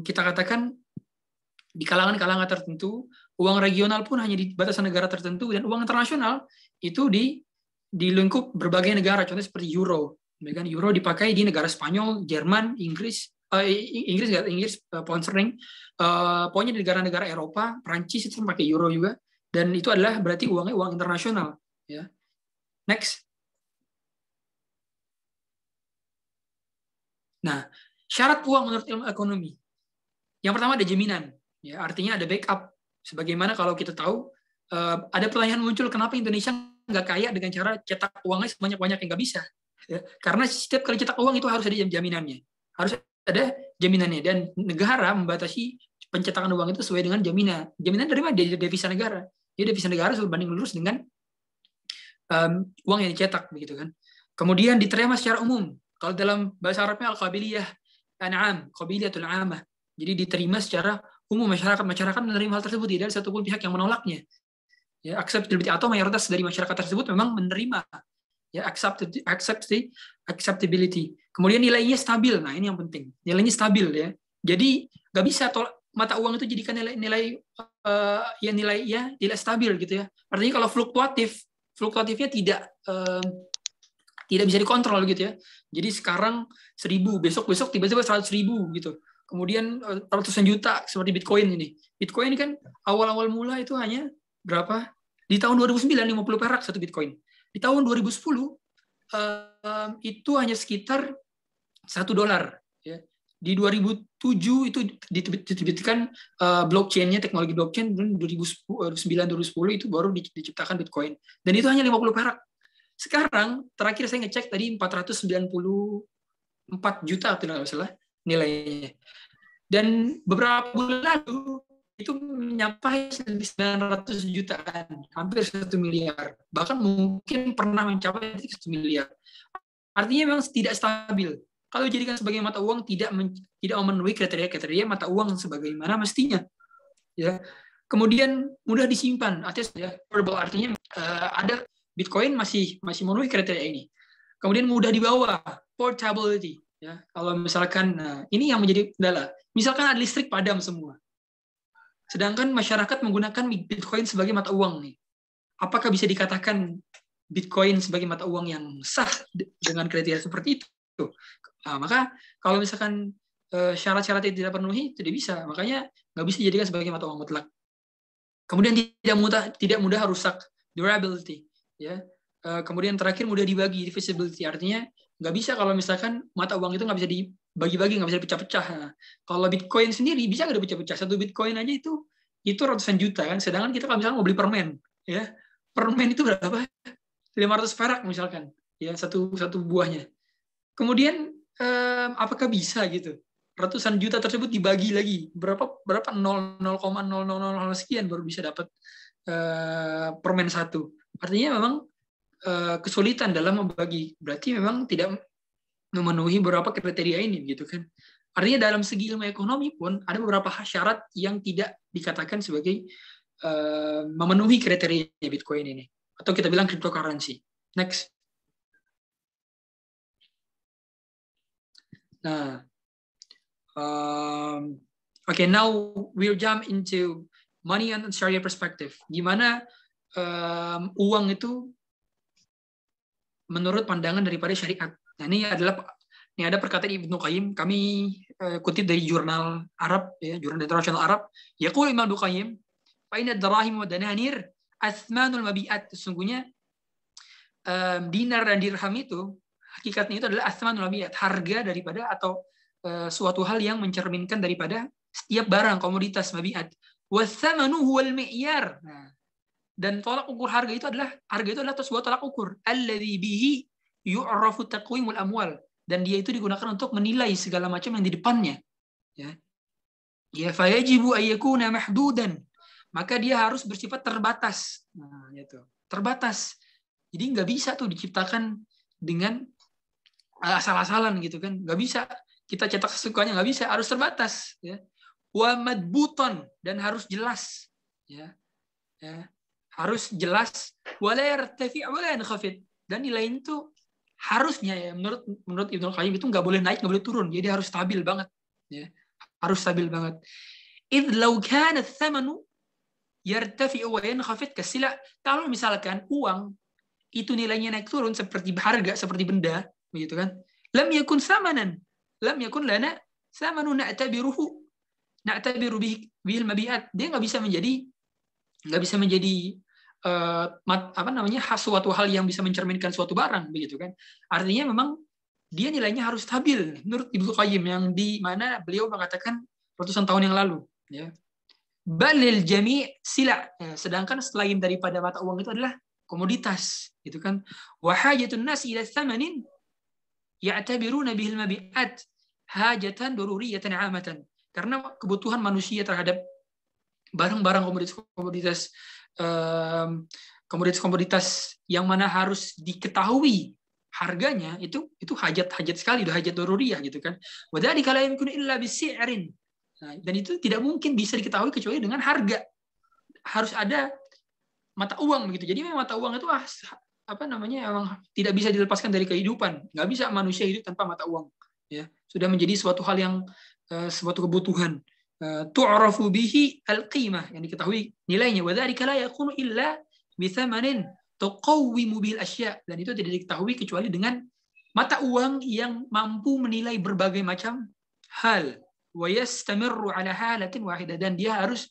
kita katakan di kalangan-kalangan tertentu, uang regional pun hanya di batasan negara tertentu, dan uang internasional itu di di lingkup berbagai negara, contohnya seperti euro kan euro dipakai di negara Spanyol, Jerman, Inggris, uh, Inggris nggak ya, Inggris uh, pound Uh, pokoknya di negara-negara Eropa, Prancis itu pakai euro juga. Dan itu adalah berarti uangnya uang internasional. Ya. Next. Nah, syarat uang menurut ilmu ekonomi. Yang pertama ada jaminan. Ya, artinya ada backup. Sebagaimana kalau kita tahu, uh, ada pertanyaan muncul kenapa Indonesia nggak kaya dengan cara cetak uangnya sebanyak-banyak yang nggak bisa. Ya, karena setiap kali cetak uang itu harus ada jaminannya, harus ada jaminannya dan negara membatasi pencetakan uang itu sesuai dengan jaminan. Jaminan dari mana? Dari devisa negara. Jadi devisa negara banding lurus dengan um, uang yang dicetak begitu kan. Kemudian diterima secara umum. Kalau dalam bahasa Arabnya al-qabiliyah an'am, qabiliyatul amah. Jadi diterima secara umum masyarakat masyarakat menerima hal tersebut tidak ada satupun pihak yang menolaknya. Ya, atau mayoritas dari masyarakat tersebut memang menerima ya acceptability, acceptability. Kemudian nilainya stabil. Nah, ini yang penting. Nilainya stabil ya. Jadi nggak bisa tolak mata uang itu jadikan nilai nilai uh, ya nilai ya nilai stabil gitu ya. Artinya kalau fluktuatif, fluktuatifnya tidak uh, tidak bisa dikontrol gitu ya. Jadi sekarang seribu, besok besok tiba-tiba 100.000 seribu gitu. Kemudian eh, ratusan juta seperti Bitcoin ini. Bitcoin ini kan awal-awal mula itu hanya berapa? Di tahun 2009 50 perak satu Bitcoin. Di tahun 2010 itu hanya sekitar satu dolar. Ya. Di 2007 itu diterbitkan eh, blockchainnya teknologi blockchain, dan 2009-2010 itu baru diciptakan Bitcoin. Dan itu hanya 50 perak. Sekarang terakhir saya ngecek tadi 494 juta kalau nggak salah nilainya. Dan beberapa bulan lalu itu mencapai 900 jutaan, hampir 1 miliar. Bahkan mungkin pernah mencapai 1 miliar. Artinya memang tidak stabil. Kalau dijadikan sebagai mata uang tidak men, tidak memenuhi kriteria-kriteria mata uang sebagaimana mestinya. Ya. Kemudian mudah disimpan, artinya portable artinya uh, ada Bitcoin masih masih memenuhi kriteria ini. Kemudian mudah dibawa, portability. Ya, kalau misalkan nah, ini yang menjadi kendala. Misalkan ada listrik padam semua, Sedangkan masyarakat menggunakan Bitcoin sebagai mata uang nih. Apakah bisa dikatakan Bitcoin sebagai mata uang yang sah dengan kriteria seperti itu? Nah, maka kalau misalkan eh, syarat-syarat itu tidak penuhi, tidak bisa. Makanya nggak bisa dijadikan sebagai mata uang mutlak. Kemudian tidak mudah tidak mudah rusak durability. Ya. Eh, kemudian terakhir mudah dibagi divisibility. Artinya nggak bisa kalau misalkan mata uang itu nggak bisa di bagi-bagi nggak bisa pecah pecah Nah, kalau Bitcoin sendiri bisa nggak dipecah-pecah. Satu Bitcoin aja itu itu ratusan juta kan. Sedangkan kita kalau misalnya mau beli permen, ya permen itu berapa? 500 perak misalkan, ya satu satu buahnya. Kemudian eh, apakah bisa gitu? Ratusan juta tersebut dibagi lagi berapa berapa nol sekian baru bisa dapat eh, permen satu. Artinya memang eh, kesulitan dalam membagi. Berarti memang tidak memenuhi beberapa kriteria ini gitu kan. Artinya dalam segi ilmu ekonomi pun ada beberapa syarat yang tidak dikatakan sebagai uh, memenuhi kriteria Bitcoin ini atau kita bilang cryptocurrency. Next. Nah, um, okay, now we'll jump into money and Sharia perspective. Gimana um, uang itu menurut pandangan daripada syariat Nah, ini adalah ini ada perkataan Ibnu Qayyim kami eh, kutip dari jurnal Arab ya, jurnal internasional Arab. Yaqul Imam Ibnu Qayyim, "Fa inna dirahim wa dananir asmanul mabi'at." Sesungguhnya um, dinar dan dirham itu hakikatnya itu adalah asmanul mabi'at, harga daripada atau uh, suatu hal yang mencerminkan daripada setiap barang komoditas mabi'at. Wasamanu huwal mi'yar. Nah, dan tolak ukur harga itu adalah harga itu adalah sebuah tolak ukur alladzi bihi yu'rafu taqwimul amwal dan dia itu digunakan untuk menilai segala macam yang di depannya. Ya. Ya fayajibu ayyakuna mahdudan. Maka dia harus bersifat terbatas. Nah, gitu. Terbatas. Jadi nggak bisa tuh diciptakan dengan eh, asal-asalan gitu kan. Nggak bisa. Kita cetak sesukanya nggak bisa. Harus terbatas. Ya. Wa madbuton. Dan harus jelas. Ya. ya. Harus jelas. Wala yartafi' wala Dan nilai itu harusnya ya menurut menurut Ibnu Qayyim itu nggak boleh naik nggak boleh turun jadi harus stabil banget ya harus stabil banget id law kana thamanu yartafi'u wa yankhafid kasila kalau misalkan uang itu nilainya naik turun seperti harga seperti benda begitu kan lam yakun samanan lam yakun lana samanu na'tabiruhu na'tabiru bihi bil mabiat dia nggak bisa menjadi nggak bisa menjadi Eh, apa namanya khas suatu hal yang bisa mencerminkan suatu barang begitu kan artinya memang dia nilainya harus stabil menurut Ibnu Qayyim yang di mana beliau mengatakan ratusan tahun yang lalu ya balil jami sila ya, sedangkan selain daripada mata uang itu adalah komoditas gitu kan wahajatun nas ila thamanin ya'tabiruna bihil mabi'at hajatan daruriyatan amatan karena kebutuhan manusia terhadap barang-barang komoditas-komoditas komoditas-komoditas yang mana harus diketahui harganya itu itu hajat-hajat sekali, udah hajat doruriah gitu kan. Wadari kala yakunu illa bisi'rin. Nah, dan itu tidak mungkin bisa diketahui kecuali dengan harga. Harus ada mata uang begitu. Jadi memang mata uang itu ah, apa namanya emang tidak bisa dilepaskan dari kehidupan. Nggak bisa manusia hidup tanpa mata uang. Ya, sudah menjadi suatu hal yang eh, suatu kebutuhan. Eh, tu'rafu bihi al-qimah yang diketahui nilainya wa dzalika la yakunu illa bi thamanin tuqawwimu bil asya dan itu tidak diketahui kecuali dengan mata uang yang mampu menilai berbagai macam hal wa yastamirru ala halatin wahidah dan dia harus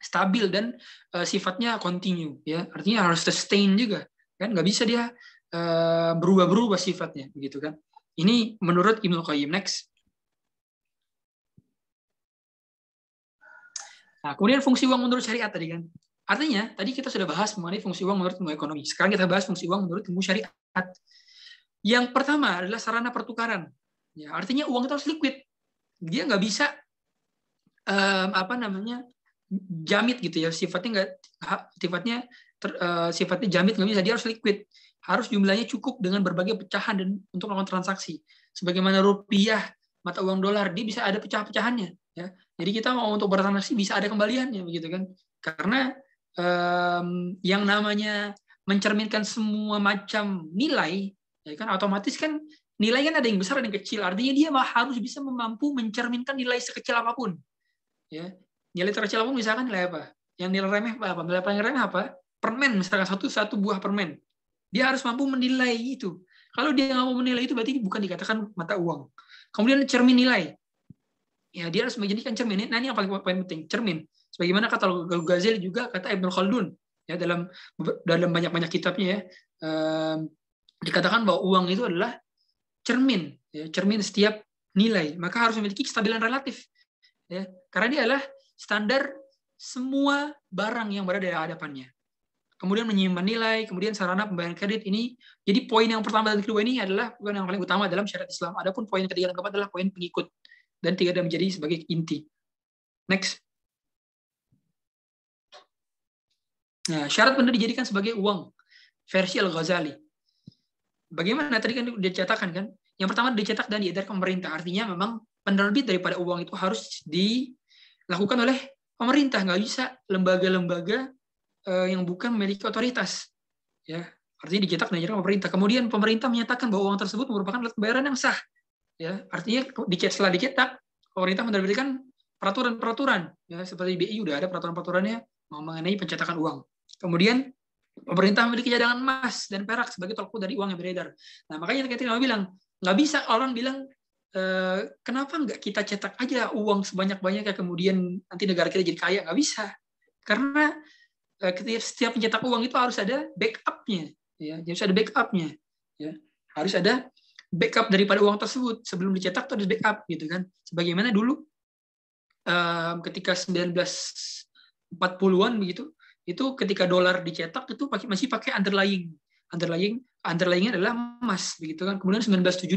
stabil dan uh, sifatnya continue ya artinya harus sustain juga kan nggak bisa dia uh, berubah-berubah sifatnya begitu kan ini menurut Ibnu Qayyim next Nah, kemudian fungsi uang menurut syariat tadi kan. Artinya, tadi kita sudah bahas mengenai fungsi uang menurut ilmu ekonomi. Sekarang kita bahas fungsi uang menurut ilmu syariat. Yang pertama adalah sarana pertukaran. Ya, artinya uang itu harus liquid. Dia nggak bisa um, apa namanya jamit gitu ya sifatnya nggak sifatnya ter, uh, sifatnya jamit nggak bisa dia harus liquid harus jumlahnya cukup dengan berbagai pecahan dan untuk melakukan transaksi sebagaimana rupiah mata uang dolar dia bisa ada pecah-pecahannya ya jadi kita mau untuk bertransaksi bisa ada kembaliannya begitu kan? Karena um, yang namanya mencerminkan semua macam nilai, ya kan otomatis kan nilai kan ada yang besar ada yang kecil. Artinya dia harus bisa mampu mencerminkan nilai sekecil apapun. Ya, nilai terkecil apapun misalkan nilai apa? Yang nilai remeh apa? Nilai paling remeh apa? Permen misalkan satu satu buah permen. Dia harus mampu menilai itu. Kalau dia nggak mau menilai itu berarti bukan dikatakan mata uang. Kemudian cermin nilai ya dia harus menjadikan cermin. Nah ini yang paling, paling penting, cermin. Sebagaimana kata al Ghazali juga kata Ibn Khaldun ya dalam dalam banyak-banyak kitabnya ya eh, dikatakan bahwa uang itu adalah cermin, ya, cermin setiap nilai. Maka harus memiliki kestabilan relatif. Ya, karena dia adalah standar semua barang yang berada di hadapannya. Kemudian menyimpan nilai, kemudian sarana pembayaran kredit ini. Jadi poin yang pertama dan kedua ini adalah poin yang paling utama dalam syariat Islam. Adapun poin ketiga dan keempat adalah poin pengikut dan tiga ada menjadi sebagai inti. Next. Nah, syarat benda dijadikan sebagai uang. Versi Al-Ghazali. Bagaimana tadi kan dicetakan kan? Yang pertama dicetak dan diedarkan pemerintah. Artinya memang penerbit daripada uang itu harus dilakukan oleh pemerintah. Nggak bisa lembaga-lembaga eh, yang bukan memiliki otoritas. Ya, artinya dicetak dan diedarkan pemerintah. Kemudian pemerintah menyatakan bahwa uang tersebut merupakan alat pembayaran yang sah ya artinya setelah dicetak pemerintah menerbitkan peraturan-peraturan ya seperti BI udah ada peraturan-peraturannya mengenai pencetakan uang kemudian pemerintah memiliki cadangan emas dan perak sebagai tolku dari uang yang beredar nah makanya ketika mau bilang nggak bisa orang bilang e, kenapa nggak kita cetak aja uang sebanyak-banyaknya kemudian nanti negara kita jadi kaya nggak bisa karena setiap eh, setiap pencetak uang itu harus ada backupnya ya harus ada backupnya ya harus ada backup daripada uang tersebut sebelum dicetak itu ada backup gitu kan. Sebagaimana dulu um, ketika 1940-an begitu, itu ketika dolar dicetak itu masih pakai underlying. Underlying underlyingnya adalah emas begitu kan. Kemudian 1972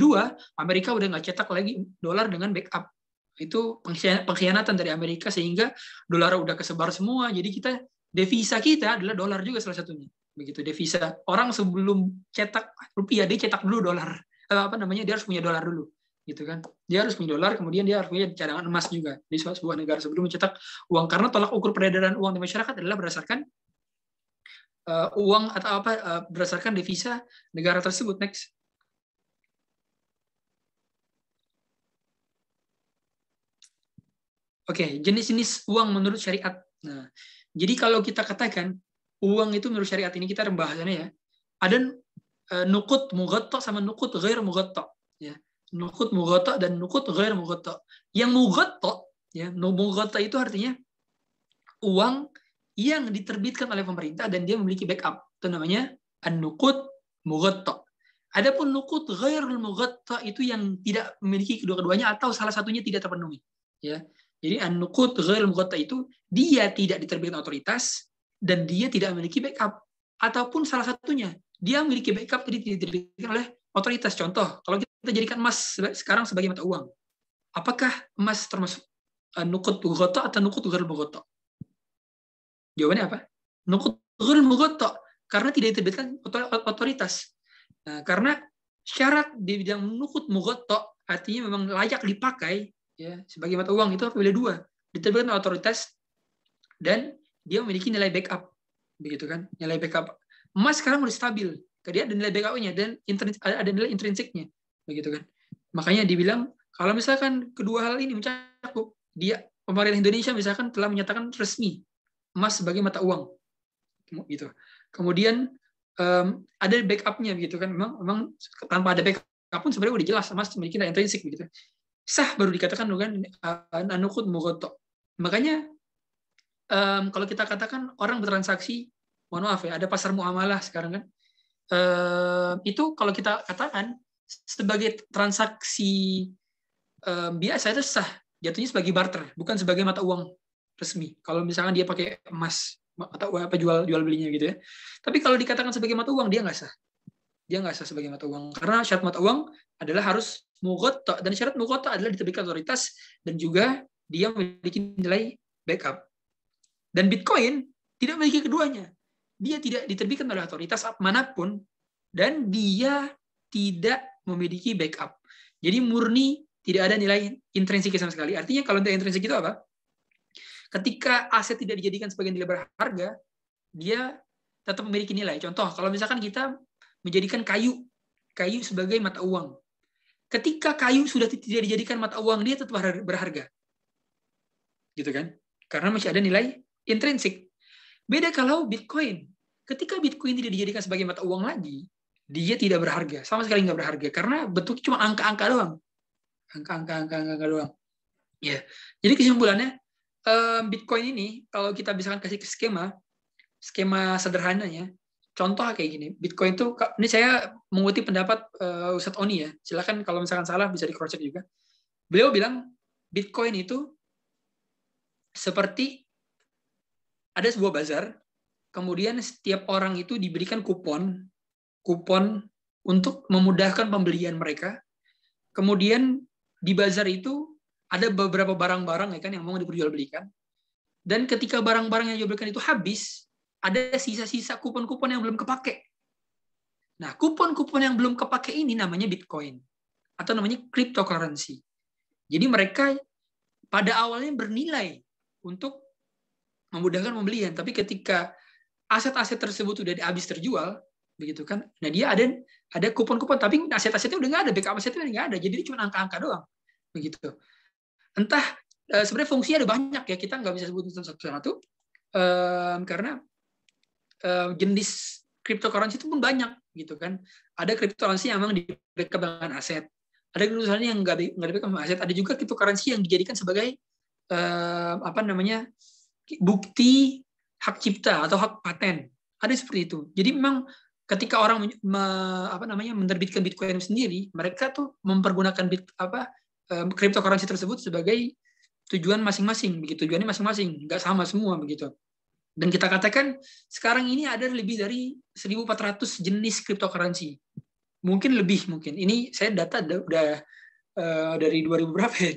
Amerika udah nggak cetak lagi dolar dengan backup itu pengkhianatan dari Amerika sehingga dolar udah kesebar semua. Jadi kita devisa kita adalah dolar juga salah satunya. Begitu devisa. Orang sebelum cetak rupiah dia cetak dulu dolar apa namanya dia harus punya dolar dulu gitu kan dia harus punya dolar kemudian dia harus punya cadangan emas juga di sebuah negara sebelum mencetak uang karena tolak ukur peredaran uang di masyarakat adalah berdasarkan uh, uang atau apa uh, berdasarkan devisa negara tersebut next Oke, okay, jenis-jenis uang menurut syariat. Nah, jadi kalau kita katakan uang itu menurut syariat ini kita rembahasannya ya, ada Eh, nukut mughatta sama nukut ghair mughatta ya nukut mughatta dan nukut ghair mughatta yang mughatta ya mughatta itu artinya uang yang diterbitkan oleh pemerintah dan dia memiliki backup itu namanya an-nukut mughatta adapun nukut ghair mughatta itu yang tidak memiliki kedua-duanya atau salah satunya tidak terpenuhi ya jadi an-nukut ghair mughatta itu dia tidak diterbitkan otoritas dan dia tidak memiliki backup ataupun salah satunya dia memiliki backup tidak diterbitkan oleh otoritas. Contoh, kalau kita jadikan emas sekarang sebagai mata uang, apakah emas termasuk eh, nukut mugoto atau nukut gharul mugoto? Jawabannya apa? Nukut gharul mugoto, karena tidak diterbitkan otoritas. Nah, karena syarat di bidang nukut mugoto, artinya memang layak dipakai ya sebagai mata uang itu apabila dua diterbitkan otoritas dan dia memiliki nilai backup begitu kan nilai backup emas sekarang udah stabil dia ada nilai bkw nya dan ada nilai intrinsiknya begitu kan makanya dibilang kalau misalkan kedua hal ini mencakup dia pemerintah Indonesia misalkan telah menyatakan resmi emas sebagai mata uang gitu kemudian um, ada backupnya begitu kan memang memang tanpa ada backup pun sebenarnya udah jelas emas memiliki nilai intrinsik begitu sah baru dikatakan kan eh, anukut mukoto makanya um, kalau kita katakan orang bertransaksi mohon maaf ya, ada pasar muamalah sekarang kan. Eh, itu kalau kita katakan sebagai transaksi eh, biasa itu sah, jatuhnya sebagai barter, bukan sebagai mata uang resmi. Kalau misalkan dia pakai emas atau apa jual jual belinya gitu ya. Tapi kalau dikatakan sebagai mata uang dia nggak sah. Dia nggak sah sebagai mata uang karena syarat mata uang adalah harus mukota dan syarat mukota adalah diterbitkan otoritas dan juga dia memiliki nilai backup. Dan Bitcoin tidak memiliki keduanya dia tidak diterbitkan oleh otoritas manapun dan dia tidak memiliki backup. Jadi murni tidak ada nilai intrinsik sama sekali. Artinya kalau nilai intrinsik itu apa? Ketika aset tidak dijadikan sebagai nilai berharga, dia tetap memiliki nilai. Contoh, kalau misalkan kita menjadikan kayu, kayu sebagai mata uang. Ketika kayu sudah tidak dijadikan mata uang, dia tetap berharga. Gitu kan? Karena masih ada nilai intrinsik. Beda kalau Bitcoin. Ketika Bitcoin tidak dijadikan sebagai mata uang lagi, dia tidak berharga, sama sekali nggak berharga karena bentuknya cuma angka-angka doang. Angka-angka angka-angka doang. Ya. Yeah. Jadi kesimpulannya Bitcoin ini kalau kita bisa kasih ke skema skema sederhananya contoh kayak gini Bitcoin itu ini saya mengutip pendapat eh, Ustadz Oni ya silahkan kalau misalkan salah bisa di juga beliau bilang Bitcoin itu seperti ada sebuah bazar, kemudian setiap orang itu diberikan kupon, kupon untuk memudahkan pembelian mereka. Kemudian di bazar itu ada beberapa barang-barang ya kan yang mau diperjualbelikan. Dan ketika barang-barang yang diperjualbelikan itu habis, ada sisa-sisa kupon-kupon yang belum kepake. Nah, kupon-kupon yang belum kepake ini namanya Bitcoin atau namanya cryptocurrency. Jadi mereka pada awalnya bernilai untuk memudahkan pembelian. Tapi ketika aset-aset tersebut sudah habis terjual, begitu kan? Nah dia ada ada kupon-kupon, tapi aset-asetnya udah nggak ada, backup asetnya udah nggak ada, jadi cuma angka-angka doang, begitu. Entah eh, sebenarnya fungsinya ada banyak ya, kita nggak bisa sebutin satu-satu um, karena um, jenis cryptocurrency itu pun banyak, gitu kan? Ada cryptocurrency yang memang di backup dengan aset, ada cryptocurrency yang nggak di, di backup dengan aset, ada juga cryptocurrency yang dijadikan sebagai um, apa namanya bukti hak cipta atau hak paten. Ada seperti itu. Jadi memang ketika orang me, apa namanya menerbitkan Bitcoin sendiri, mereka tuh mempergunakan bit apa cryptocurrency tersebut sebagai tujuan masing-masing begitu tujuannya masing-masing nggak sama semua begitu dan kita katakan sekarang ini ada lebih dari 1.400 jenis cryptocurrency mungkin lebih mungkin ini saya data udah uh, dari 2000 berapa ya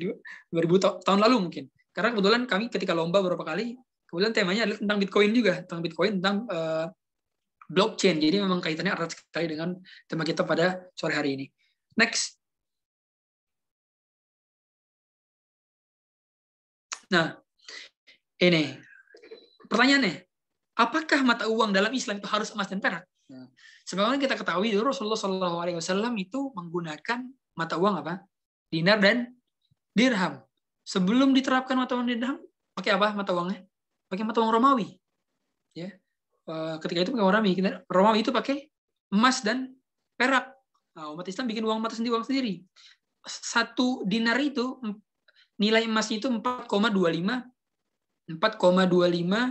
2000 tahun lalu mungkin karena kebetulan kami ketika lomba beberapa kali, kebetulan temanya adalah tentang Bitcoin juga, tentang Bitcoin, tentang uh, blockchain. Jadi memang kaitannya erat sekali dengan tema kita pada sore hari ini. Next. Nah, ini pertanyaannya, apakah mata uang dalam Islam itu harus emas dan perak? Nah, kita ketahui dulu Rasulullah Shallallahu Alaihi Wasallam itu menggunakan mata uang apa? Dinar dan dirham sebelum diterapkan mata uang dirham pakai apa mata uangnya pakai mata uang Romawi ya eh, ketika itu pakai uang Romawi Romawi itu pakai emas dan perak nah, umat Islam bikin uang mata sendiri uang sendiri satu dinar itu nilai emasnya itu 4,25 4,25 um,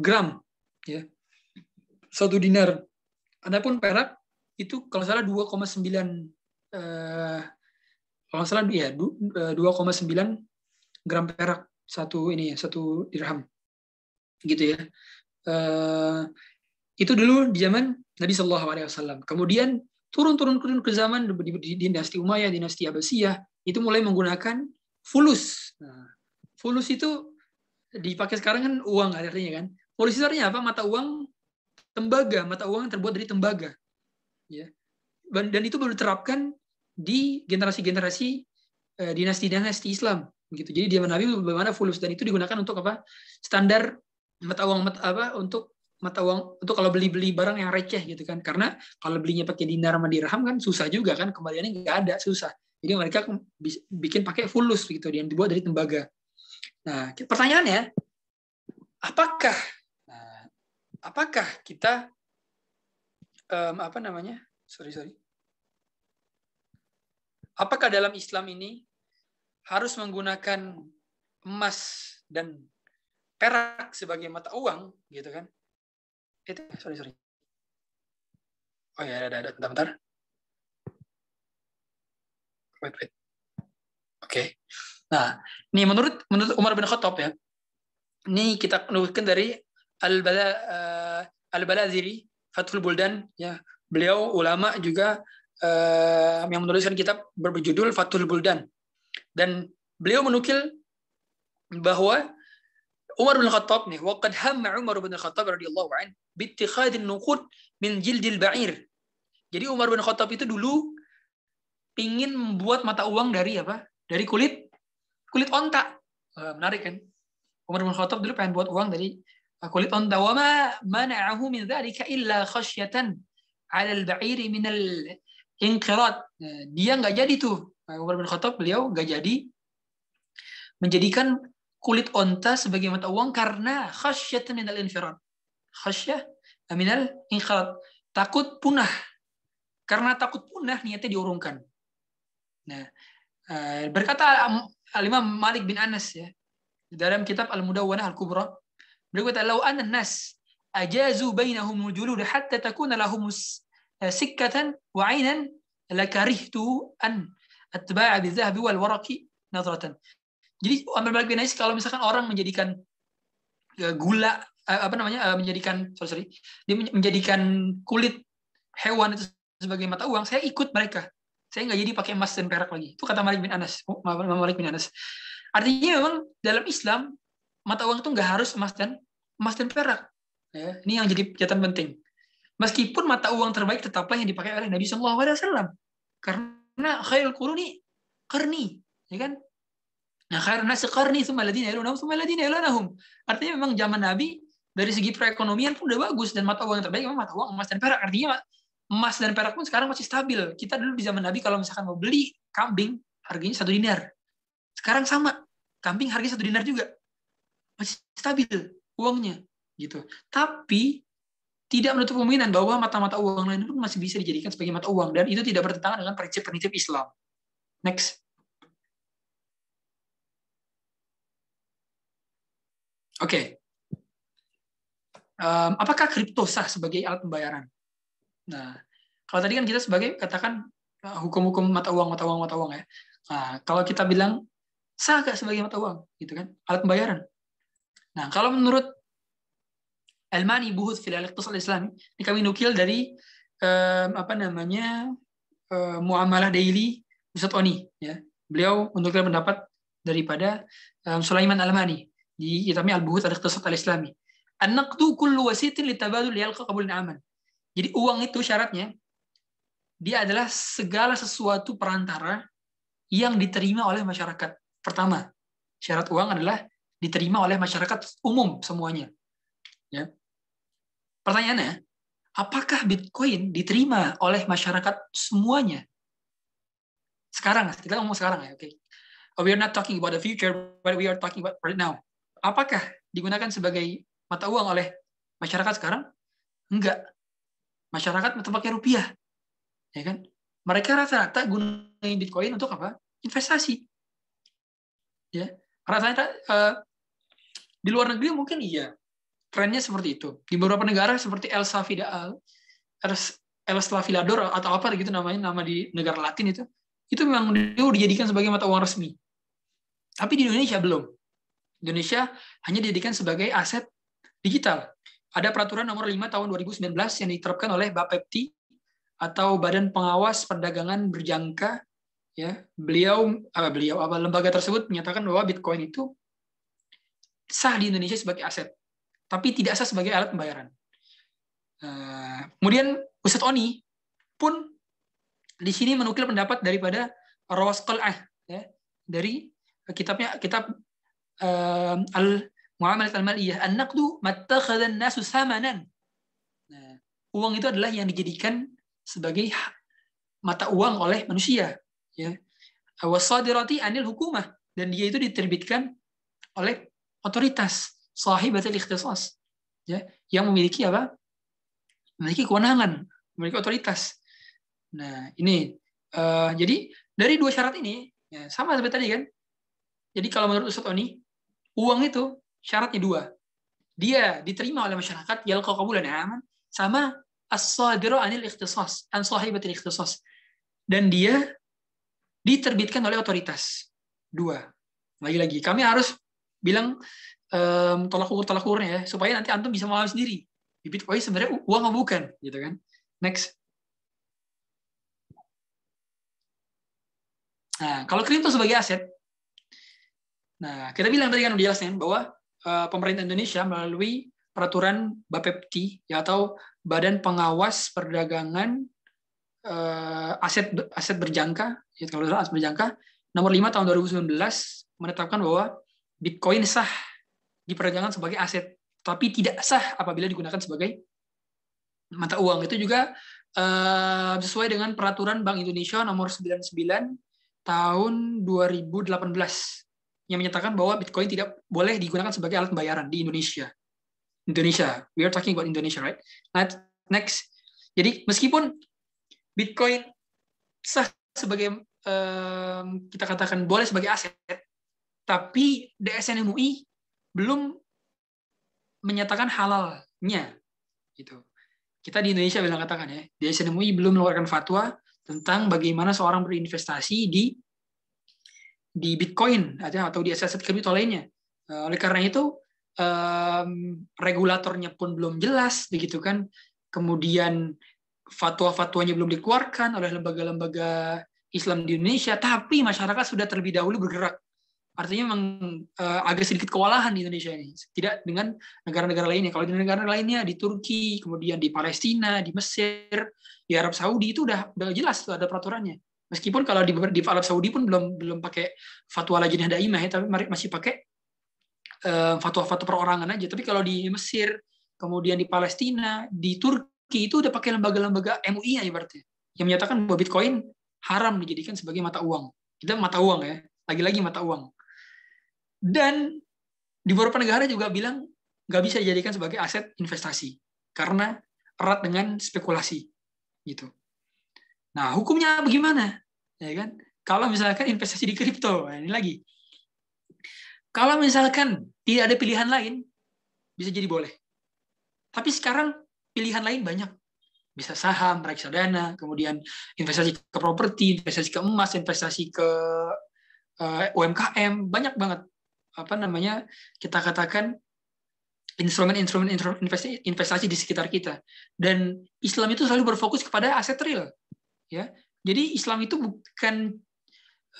gram ya satu dinar adapun perak itu kalau salah 2,9 uh, kalau nggak salah ya 2,9 eh, gram perak satu ini ya, satu dirham gitu ya uh, itu dulu di zaman Nabi Shallallahu Alaihi Wasallam kemudian turun-turun ke zaman di, di, dinasti Umayyah dinasti Abbasiyah itu mulai menggunakan fulus nah, fulus itu dipakai sekarang kan uang artinya kan fulus itu artinya apa mata uang tembaga mata uang yang terbuat dari tembaga ya dan itu baru diterapkan di generasi-generasi eh, dinasti-dinasti Islam gitu. Jadi dia menabi bagaimana fulus dan itu digunakan untuk apa? Standar mata uang mata, apa untuk mata uang untuk kalau beli-beli barang yang receh gitu kan. Karena kalau belinya pakai dinar sama dirham kan susah juga kan kembaliannya nggak ada, susah. Jadi mereka bikin pakai fulus gitu yang dibuat dari tembaga. Nah, pertanyaannya apakah nah, apakah kita um, apa namanya? Sorry, sorry Apakah dalam Islam ini harus menggunakan emas dan perak sebagai mata uang gitu kan? Itu sorry sorry. Oh ya ada ada bentar Wait wait. Oke. Okay. Nah, ini menurut menurut Umar bin Khattab ya. Ini kita nukilkan dari Al Bala uh, eh, Al baladiri Fathul Buldan ya. Beliau ulama juga uh, yang menuliskan kitab berjudul Fathul Buldan. Dan beliau menukil bahwa Umar bin Khattab nih, waqad hamma Umar bin Khattab radhiyallahu an باتخاذ nuqud min jildil ba'ir. Jadi Umar bin Khattab itu dulu pingin membuat mata uang dari apa? Dari kulit kulit onta. Eh, menarik kan? Umar bin Khattab dulu pengen buat uang dari eh, kulit onta. Wa ma mana'ahu min dzalika illa khasyatan 'ala al-ba'iri min al inkirat. Eh, dia nggak jadi tuh. Umar bin Khattab beliau nggak jadi menjadikan kulit onta sebagai mata uang karena khasyat minal khasnya Khasyah eh, minal inkirat. Takut punah. Karena takut punah niatnya diurungkan. Nah, eh, berkata Al-Imam Malik bin Anas ya dalam kitab Al-Mudawwanah Al-Kubra beliau berkata lau anna nas ajazu bainahum julud hatta takuna lahum سكة وعينا لكرهته أن أتباع بالذهب والورق نظرة jadi Amr Malik bin kalau misalkan orang menjadikan eh, gula eh, apa namanya eh, menjadikan sorry, sorry dia menjadikan kulit hewan itu sebagai mata uang saya ikut mereka saya nggak jadi pakai emas dan perak lagi itu kata Malik bin Anas Malik bin Anas artinya memang dalam Islam mata uang itu nggak harus emas dan emas dan perak ya. ini yang jadi catatan penting Meskipun mata uang terbaik tetaplah yang dipakai oleh Nabi Shallallahu Alaihi Wasallam. Karena khairul ini karni, ya kan? Nah, khairun nasi qarni tsumma alladziina yalunahum tsumma alladziina yalunahum. Artinya memang zaman Nabi dari segi perekonomian pun udah bagus dan mata uang yang terbaik memang mata uang emas dan perak. Artinya emas dan perak pun sekarang masih stabil. Kita dulu di zaman Nabi kalau misalkan mau beli kambing harganya satu dinar. Sekarang sama, kambing harganya satu dinar juga. Masih stabil uangnya gitu. Tapi tidak menutup kemungkinan bahwa mata-mata uang lain pun masih bisa dijadikan sebagai mata uang dan itu tidak bertentangan dengan prinsip-prinsip Islam. Next. Oke. Okay. Um, apakah kripto sah sebagai alat pembayaran? Nah, kalau tadi kan kita sebagai katakan e, hukum-hukum mata uang, mata uang, mata uang ya. Nah, kalau kita bilang sah gak sebagai mata uang, gitu kan, alat pembayaran. Nah, kalau menurut Almani buhut fil Iqtisad Islami. Ini kami nukil dari um, apa namanya um, Muamalah Daily Ustadz Oni. Ya. Beliau menukil pendapat daripada um, Sulaiman Almani di kitabnya Al-Buhud Al-Iqtisad Al-Islami. An-naqdu kullu wasitin litabadul yalqa qabul aman. Jadi uang itu syaratnya dia adalah segala sesuatu perantara yang diterima oleh masyarakat. Pertama, syarat uang adalah diterima oleh masyarakat umum semuanya. Ya. Pertanyaannya, apakah Bitcoin diterima oleh masyarakat semuanya? Sekarang, kita ngomong sekarang ya, oke. Okay. Oh, we are not talking about the future, but we are talking about right now. Apakah digunakan sebagai mata uang oleh masyarakat sekarang? Enggak. Masyarakat tetap pakai rupiah. Ya kan? Mereka rata-rata gunain Bitcoin untuk apa? Investasi. Ya. Rata-rata uh, di luar negeri mungkin iya, trennya seperti itu. Di beberapa negara seperti El Salvador, El Salvador atau apa gitu namanya, nama di negara Latin itu, itu memang dia dijadikan sebagai mata uang resmi. Tapi di Indonesia belum. Indonesia hanya dijadikan sebagai aset digital. Ada peraturan nomor 5 tahun 2019 yang diterapkan oleh Bapepti atau Badan Pengawas Perdagangan Berjangka ya. Beliau apa eh, beliau apa lembaga tersebut menyatakan bahwa Bitcoin itu sah di Indonesia sebagai aset tapi tidak sah sebagai alat pembayaran. Eh, kemudian Ustadz Oni pun di sini menukil pendapat daripada Rawas Qal'ah ya, dari kitabnya kitab uh, eh, al Muamalat al-Maliyah an-naqdu mattakhadha an-nasu samanan. Nah, uang itu adalah yang dijadikan sebagai mata uang oleh manusia ya. roti anil hukumah dan dia itu diterbitkan oleh otoritas sahibatul ikhtisas ya yang memiliki apa memiliki kewenangan memiliki otoritas nah ini uh, jadi dari dua syarat ini ya, sama seperti tadi kan jadi kalau menurut Ustaz Oni uang itu syaratnya dua dia diterima oleh masyarakat yalqa kau aman sama as-sadiru anil ikhtisas an sahibatil ikhtisas dan dia diterbitkan oleh otoritas dua lagi-lagi kami harus bilang um, tolak ukur tolak ukurnya ya supaya nanti antum bisa memahami sendiri bibit koi sebenarnya uang atau bukan gitu kan next nah kalau kripto sebagai aset nah kita bilang tadi kan udah jelasnya bahwa uh, pemerintah Indonesia melalui peraturan Bapepti ya atau Badan Pengawas Perdagangan uh, aset aset berjangka ya kalau aset berjangka nomor 5 tahun 2019 menetapkan bahwa Bitcoin sah diperdagangkan sebagai aset, tapi tidak sah apabila digunakan sebagai mata uang. Itu juga uh, sesuai dengan peraturan Bank Indonesia nomor 99 tahun 2018 yang menyatakan bahwa Bitcoin tidak boleh digunakan sebagai alat pembayaran di Indonesia. Indonesia, we are talking about Indonesia, right? Next, nah, next. jadi meskipun Bitcoin sah sebagai um, kita katakan boleh sebagai aset, tapi DSN MUI belum menyatakan halalnya gitu. Kita di Indonesia bilang katakan ya, di SNMUI belum mengeluarkan fatwa tentang bagaimana seorang berinvestasi di di Bitcoin atau di aset-aset kripto lainnya. Eh, oleh karena itu um, regulatornya pun belum jelas begitu kan. Kemudian fatwa-fatwanya belum dikeluarkan oleh lembaga-lembaga Islam di Indonesia, tapi masyarakat sudah terlebih dahulu bergerak artinya memang uh, agak sedikit kewalahan di Indonesia ini tidak dengan negara-negara lainnya kalau di negara lainnya di Turki kemudian di Palestina di Mesir di Arab Saudi itu udah udah jelas tuh ada peraturannya meskipun kalau di, di Arab Saudi pun belum belum pakai fatwa lajnah daimah ya tapi masih pakai fatwa eh, fatwa-fatwa perorangan aja tapi kalau di Mesir kemudian di Palestina di Turki itu udah pakai lembaga-lembaga MUI ya berarti yang menyatakan bahwa Bitcoin haram dijadikan sebagai mata uang kita mata uang ya lagi-lagi mata uang dan di beberapa negara juga bilang nggak bisa dijadikan sebagai aset investasi karena erat dengan spekulasi gitu. Nah hukumnya bagaimana? Ya kan? Kalau misalkan investasi di kripto, nah, ini lagi. Kalau misalkan tidak ada pilihan lain, bisa jadi boleh. Tapi sekarang pilihan lain banyak bisa saham, reksadana, kemudian investasi ke properti, investasi ke emas, investasi ke eh, UMKM, banyak banget apa namanya kita katakan instrumen-instrumen investasi, di sekitar kita dan Islam itu selalu berfokus kepada aset real ya jadi Islam itu bukan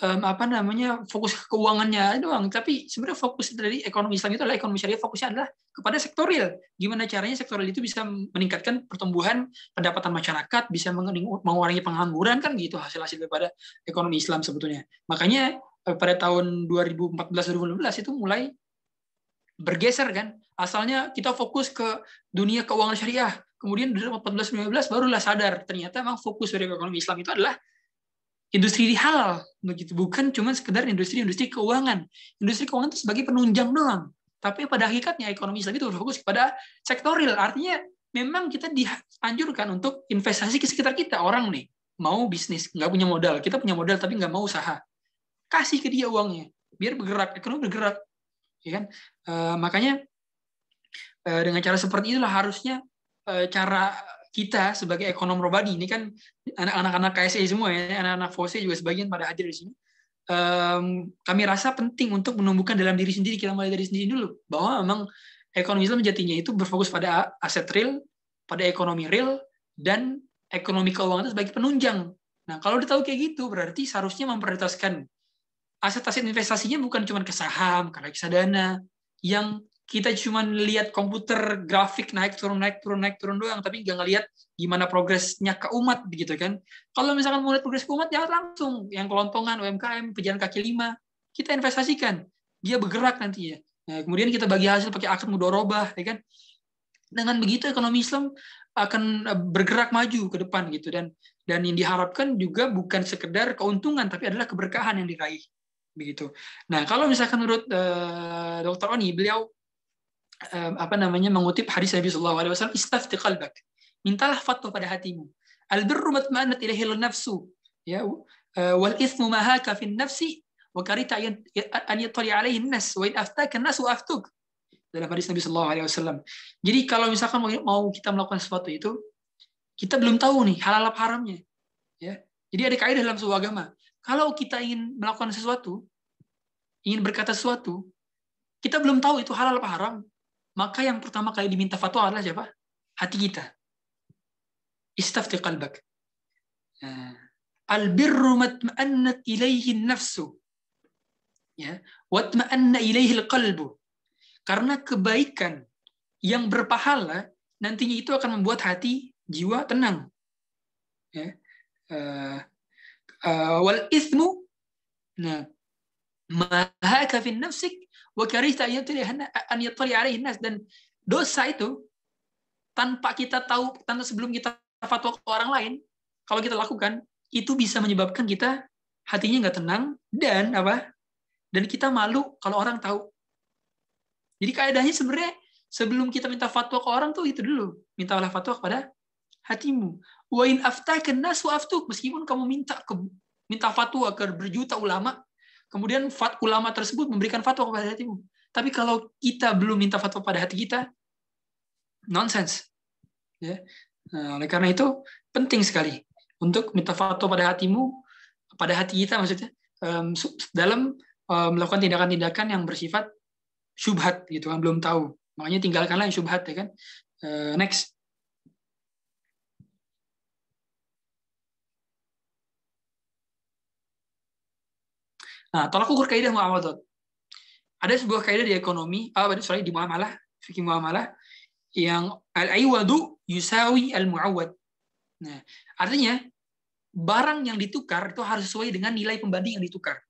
um, apa namanya fokus ke keuangannya doang tapi sebenarnya fokus dari ekonomi Islam itu adalah ekonomi syariah fokusnya adalah kepada sektor real gimana caranya sektor real itu bisa meningkatkan pertumbuhan pendapatan masyarakat bisa mengurangi pengangguran kan gitu hasil hasil daripada ekonomi Islam sebetulnya makanya Eh, pada tahun 2014-2015 itu mulai bergeser kan. Asalnya kita fokus ke dunia keuangan syariah. Kemudian 2014-2015 barulah sadar ternyata memang fokus dari ekonomi Islam itu adalah industri halal begitu bukan cuma sekedar industri-industri keuangan. Industri keuangan itu sebagai penunjang doang. Tapi pada hakikatnya ekonomi Islam itu fokus kepada sektoril. Artinya memang kita dianjurkan untuk investasi ke sekitar kita orang nih mau bisnis nggak punya modal kita punya modal tapi nggak mau usaha kasih ke dia uangnya biar bergerak ekonomi bergerak ya kan e, makanya e, dengan cara seperti itulah harusnya e, cara kita sebagai ekonom robadi ini kan anak-anak anak KSE semua ya anak-anak FOSE juga sebagian pada hadir di sini um, kami rasa penting untuk menumbuhkan dalam diri sendiri kita mulai dari sendiri dulu bahwa memang ekonomi Islam jatinya itu berfokus pada aset real pada ekonomi real dan ekonomi keuangan itu sebagai penunjang nah kalau udah kayak gitu berarti seharusnya memprioritaskan aset-aset investasinya bukan cuma ke saham, ke reksadana, yang kita cuma lihat komputer grafik naik turun naik turun naik turun doang, tapi nggak ngelihat gimana progresnya ke umat begitu kan. Kalau misalkan mau lihat progres ke umat, ya langsung yang kelontongan UMKM, pejalan kaki lima, kita investasikan, dia bergerak nantinya. Nah, kemudian kita bagi hasil pakai akad mudorobah, ya kan? Dengan begitu ekonomi Islam akan eh, bergerak maju ke depan gitu dan dan yang diharapkan juga bukan sekedar keuntungan tapi adalah keberkahan yang diraih begitu. Nah, kalau misalkan menurut uh, eh, Dr. Oni, beliau uh, apa namanya mengutip hadis Nabi Sallallahu Alaihi Wasallam, istafti qalbak, mintalah fatwa pada hatimu. Al birru matmanat ilaihi nafsu, ya eh, wal ithmu ma haka fi nafsi wa karita an yattali alaihi nas wa in aftaka nas aftuk. Dalam hadis Nabi Sallallahu Alaihi Wasallam. Jadi kalau misalkan mau kita melakukan sesuatu itu, kita belum tahu nih halal haramnya. Ya, jadi ada kaidah dalam sebuah agama kalau kita ingin melakukan sesuatu, ingin berkata sesuatu, kita belum tahu itu halal apa haram, maka yang pertama kali diminta fatwa adalah siapa? Hati kita. Istafti qalbak. Ya. Albirru matma'annat ilaihi nafsu. Ya, watma'anna ilaihi qalbu. Karena kebaikan yang berpahala nantinya itu akan membuat hati jiwa tenang. Ya. Uh, wal ismu nah mahaka fi nafsik wa karihta an yattali alaihi nas dan dosa itu tanpa kita tahu tanpa sebelum kita fatwa ke orang lain kalau kita lakukan itu bisa menyebabkan kita hatinya nggak tenang dan apa dan kita malu kalau orang tahu jadi kaidahnya sebenarnya sebelum kita minta fatwa ke orang tuh itu dulu mintalah fatwa kepada hatimu Wa in kena nas aftuk. Meskipun kamu minta ke, minta fatwa ke berjuta ulama, kemudian fat, ulama tersebut memberikan fatwa kepada hatimu. Tapi kalau kita belum minta fatwa pada hati kita, nonsense. Ya. Nah, oleh karena itu penting sekali untuk minta fatwa pada hatimu, pada hati kita maksudnya dalam melakukan tindakan-tindakan yang bersifat syubhat gitu kan belum tahu. Makanya tinggalkanlah yang syubhat ya kan. Eh, next. Nah, tolak ukur kaidah muamalat. Ada sebuah kaidah di ekonomi, ah, sorry di muamalah, fikih muamalah yang al-aywadu yusawi al-muawad. Nah, artinya barang yang ditukar itu harus sesuai dengan nilai pembanding yang ditukar.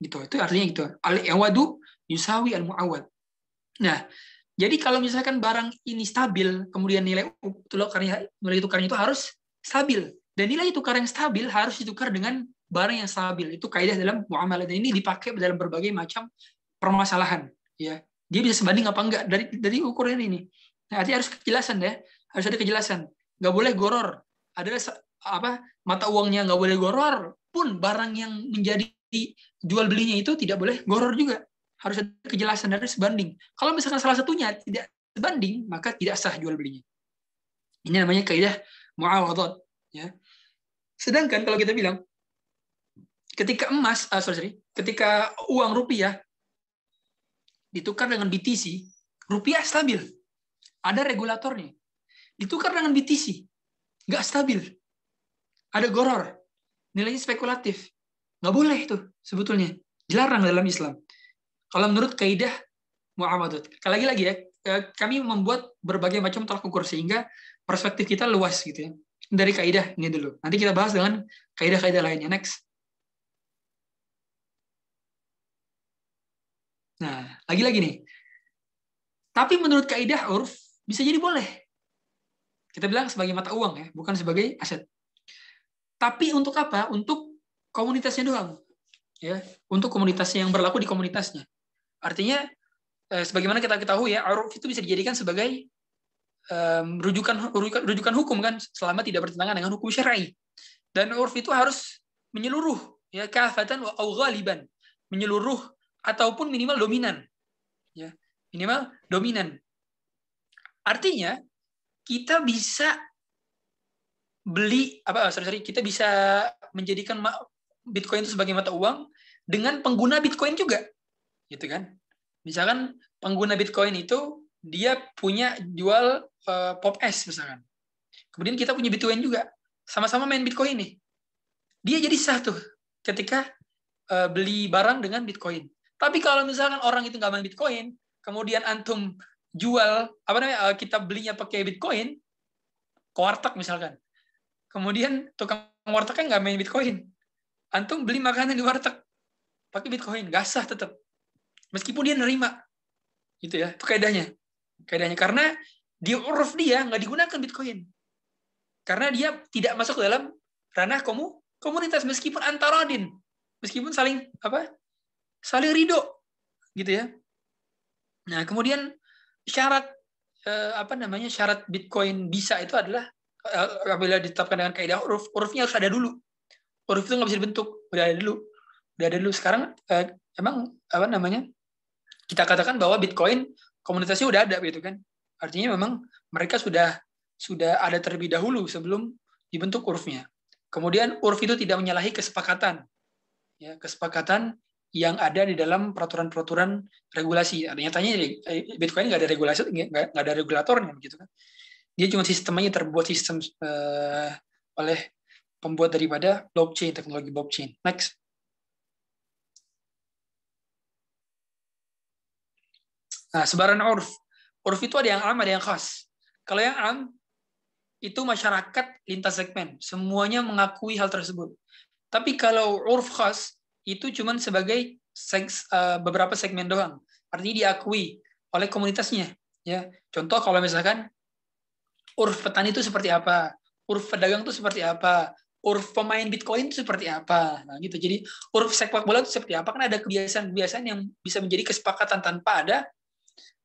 Gitu. Itu artinya gitu. Al-aywadu yusawi al-muawad. Nah, jadi kalau misalkan barang ini stabil, kemudian nilai tukarnya nilai tukarnya itu harus stabil dan nilai tukar yang stabil harus ditukar dengan barang yang stabil itu kaidah dalam muamalah dan ini dipakai dalam berbagai macam permasalahan ya dia bisa sebanding apa enggak dari dari ukuran ini nah, artinya harus kejelasan deh ya. harus ada kejelasan nggak boleh goror adalah apa mata uangnya nggak boleh goror pun barang yang menjadi jual belinya itu tidak boleh goror juga harus ada kejelasan dari sebanding kalau misalkan salah satunya tidak sebanding maka tidak sah jual belinya ini namanya kaidah muawadat ya sedangkan kalau kita bilang ketika emas, uh, sorry, sorry, ketika uang rupiah ditukar dengan BTC, rupiah stabil. Ada regulatornya. Ditukar dengan BTC, nggak stabil. Ada goror, nilainya spekulatif. Nggak boleh itu sebetulnya. Dilarang dalam Islam. Kalau menurut kaidah kalau Lagi-lagi ya, eh, kami membuat berbagai macam tolak ukur sehingga perspektif kita luas gitu ya. Dari kaidah ini dulu. Nanti kita bahas dengan kaidah-kaidah lainnya. Next. Nah, lagi-lagi nih. Tapi menurut kaidah urf bisa jadi boleh. Kita bilang sebagai mata uang ya, bukan sebagai aset. Tapi untuk apa? Untuk komunitasnya doang. Ya, untuk komunitasnya yang berlaku di komunitasnya. Artinya eh, sebagaimana kita ketahui ya, urf itu bisa dijadikan sebagai um, rujukan, rujukan hukum kan selama tidak bertentangan dengan hukum syar'i. Dan urf itu harus menyeluruh ya kafatan wa menyeluruh ataupun minimal dominan. Ya, minimal dominan. Artinya kita bisa beli apa oh, sorry, sorry kita bisa menjadikan Bitcoin itu sebagai mata uang dengan pengguna Bitcoin juga. Gitu kan? Misalkan pengguna Bitcoin itu dia punya jual uh, pop es misalkan. Kemudian kita punya Bitcoin juga. Sama-sama main Bitcoin nih. Dia jadi sah tuh ketika uh, beli barang dengan Bitcoin. Tapi kalau misalkan orang itu nggak main Bitcoin, kemudian antum jual apa namanya eh, kita belinya pakai Bitcoin kuartek misalkan. Kemudian tukang warteknya nggak main Bitcoin. Antum beli makanan di warteg pakai Bitcoin, nggak sah tetap. Meskipun dia nerima. Gitu ya, itu kaidahnya. Kaidahnya karena di uruf dia nggak digunakan Bitcoin. Karena dia tidak masuk dalam ranah komu, komunitas meskipun antarodin, meskipun saling apa saling ridho gitu ya. Nah, kemudian syarat eh, apa namanya? syarat Bitcoin bisa itu adalah eh, apabila ditetapkan dengan kaidah huruf, hurufnya harus ada dulu. Huruf itu nggak bisa dibentuk, udah ada dulu. Udah ada dulu sekarang eh, emang apa namanya? kita katakan bahwa Bitcoin komunitasnya udah ada gitu kan. Artinya memang mereka sudah sudah ada terlebih dahulu sebelum dibentuk hurufnya. Kemudian huruf itu tidak menyalahi kesepakatan. Ya, kesepakatan yang ada di dalam peraturan-peraturan regulasi. Nah, nyatanya eh, Bitcoin nggak ada regulasi, nggak ada regulatornya begitu kan. Dia cuma sistemnya terbuat sistem uh, oleh pembuat daripada blockchain, teknologi blockchain. Next. Nah, sebaran urf. Urf itu ada yang am, ada yang khas. Kalau yang am, itu masyarakat lintas segmen. Semuanya mengakui hal tersebut. Tapi kalau urf khas, itu cuma sebagai seks, uh, eh, beberapa segmen doang. Artinya diakui oleh komunitasnya. Ya, contoh kalau misalkan urf petani itu seperti apa, urf pedagang itu seperti apa, urf pemain Bitcoin itu seperti apa. Nah, gitu. Jadi urf sepak bola itu seperti apa? Kan ada kebiasaan-kebiasaan yang bisa menjadi kesepakatan tanpa ada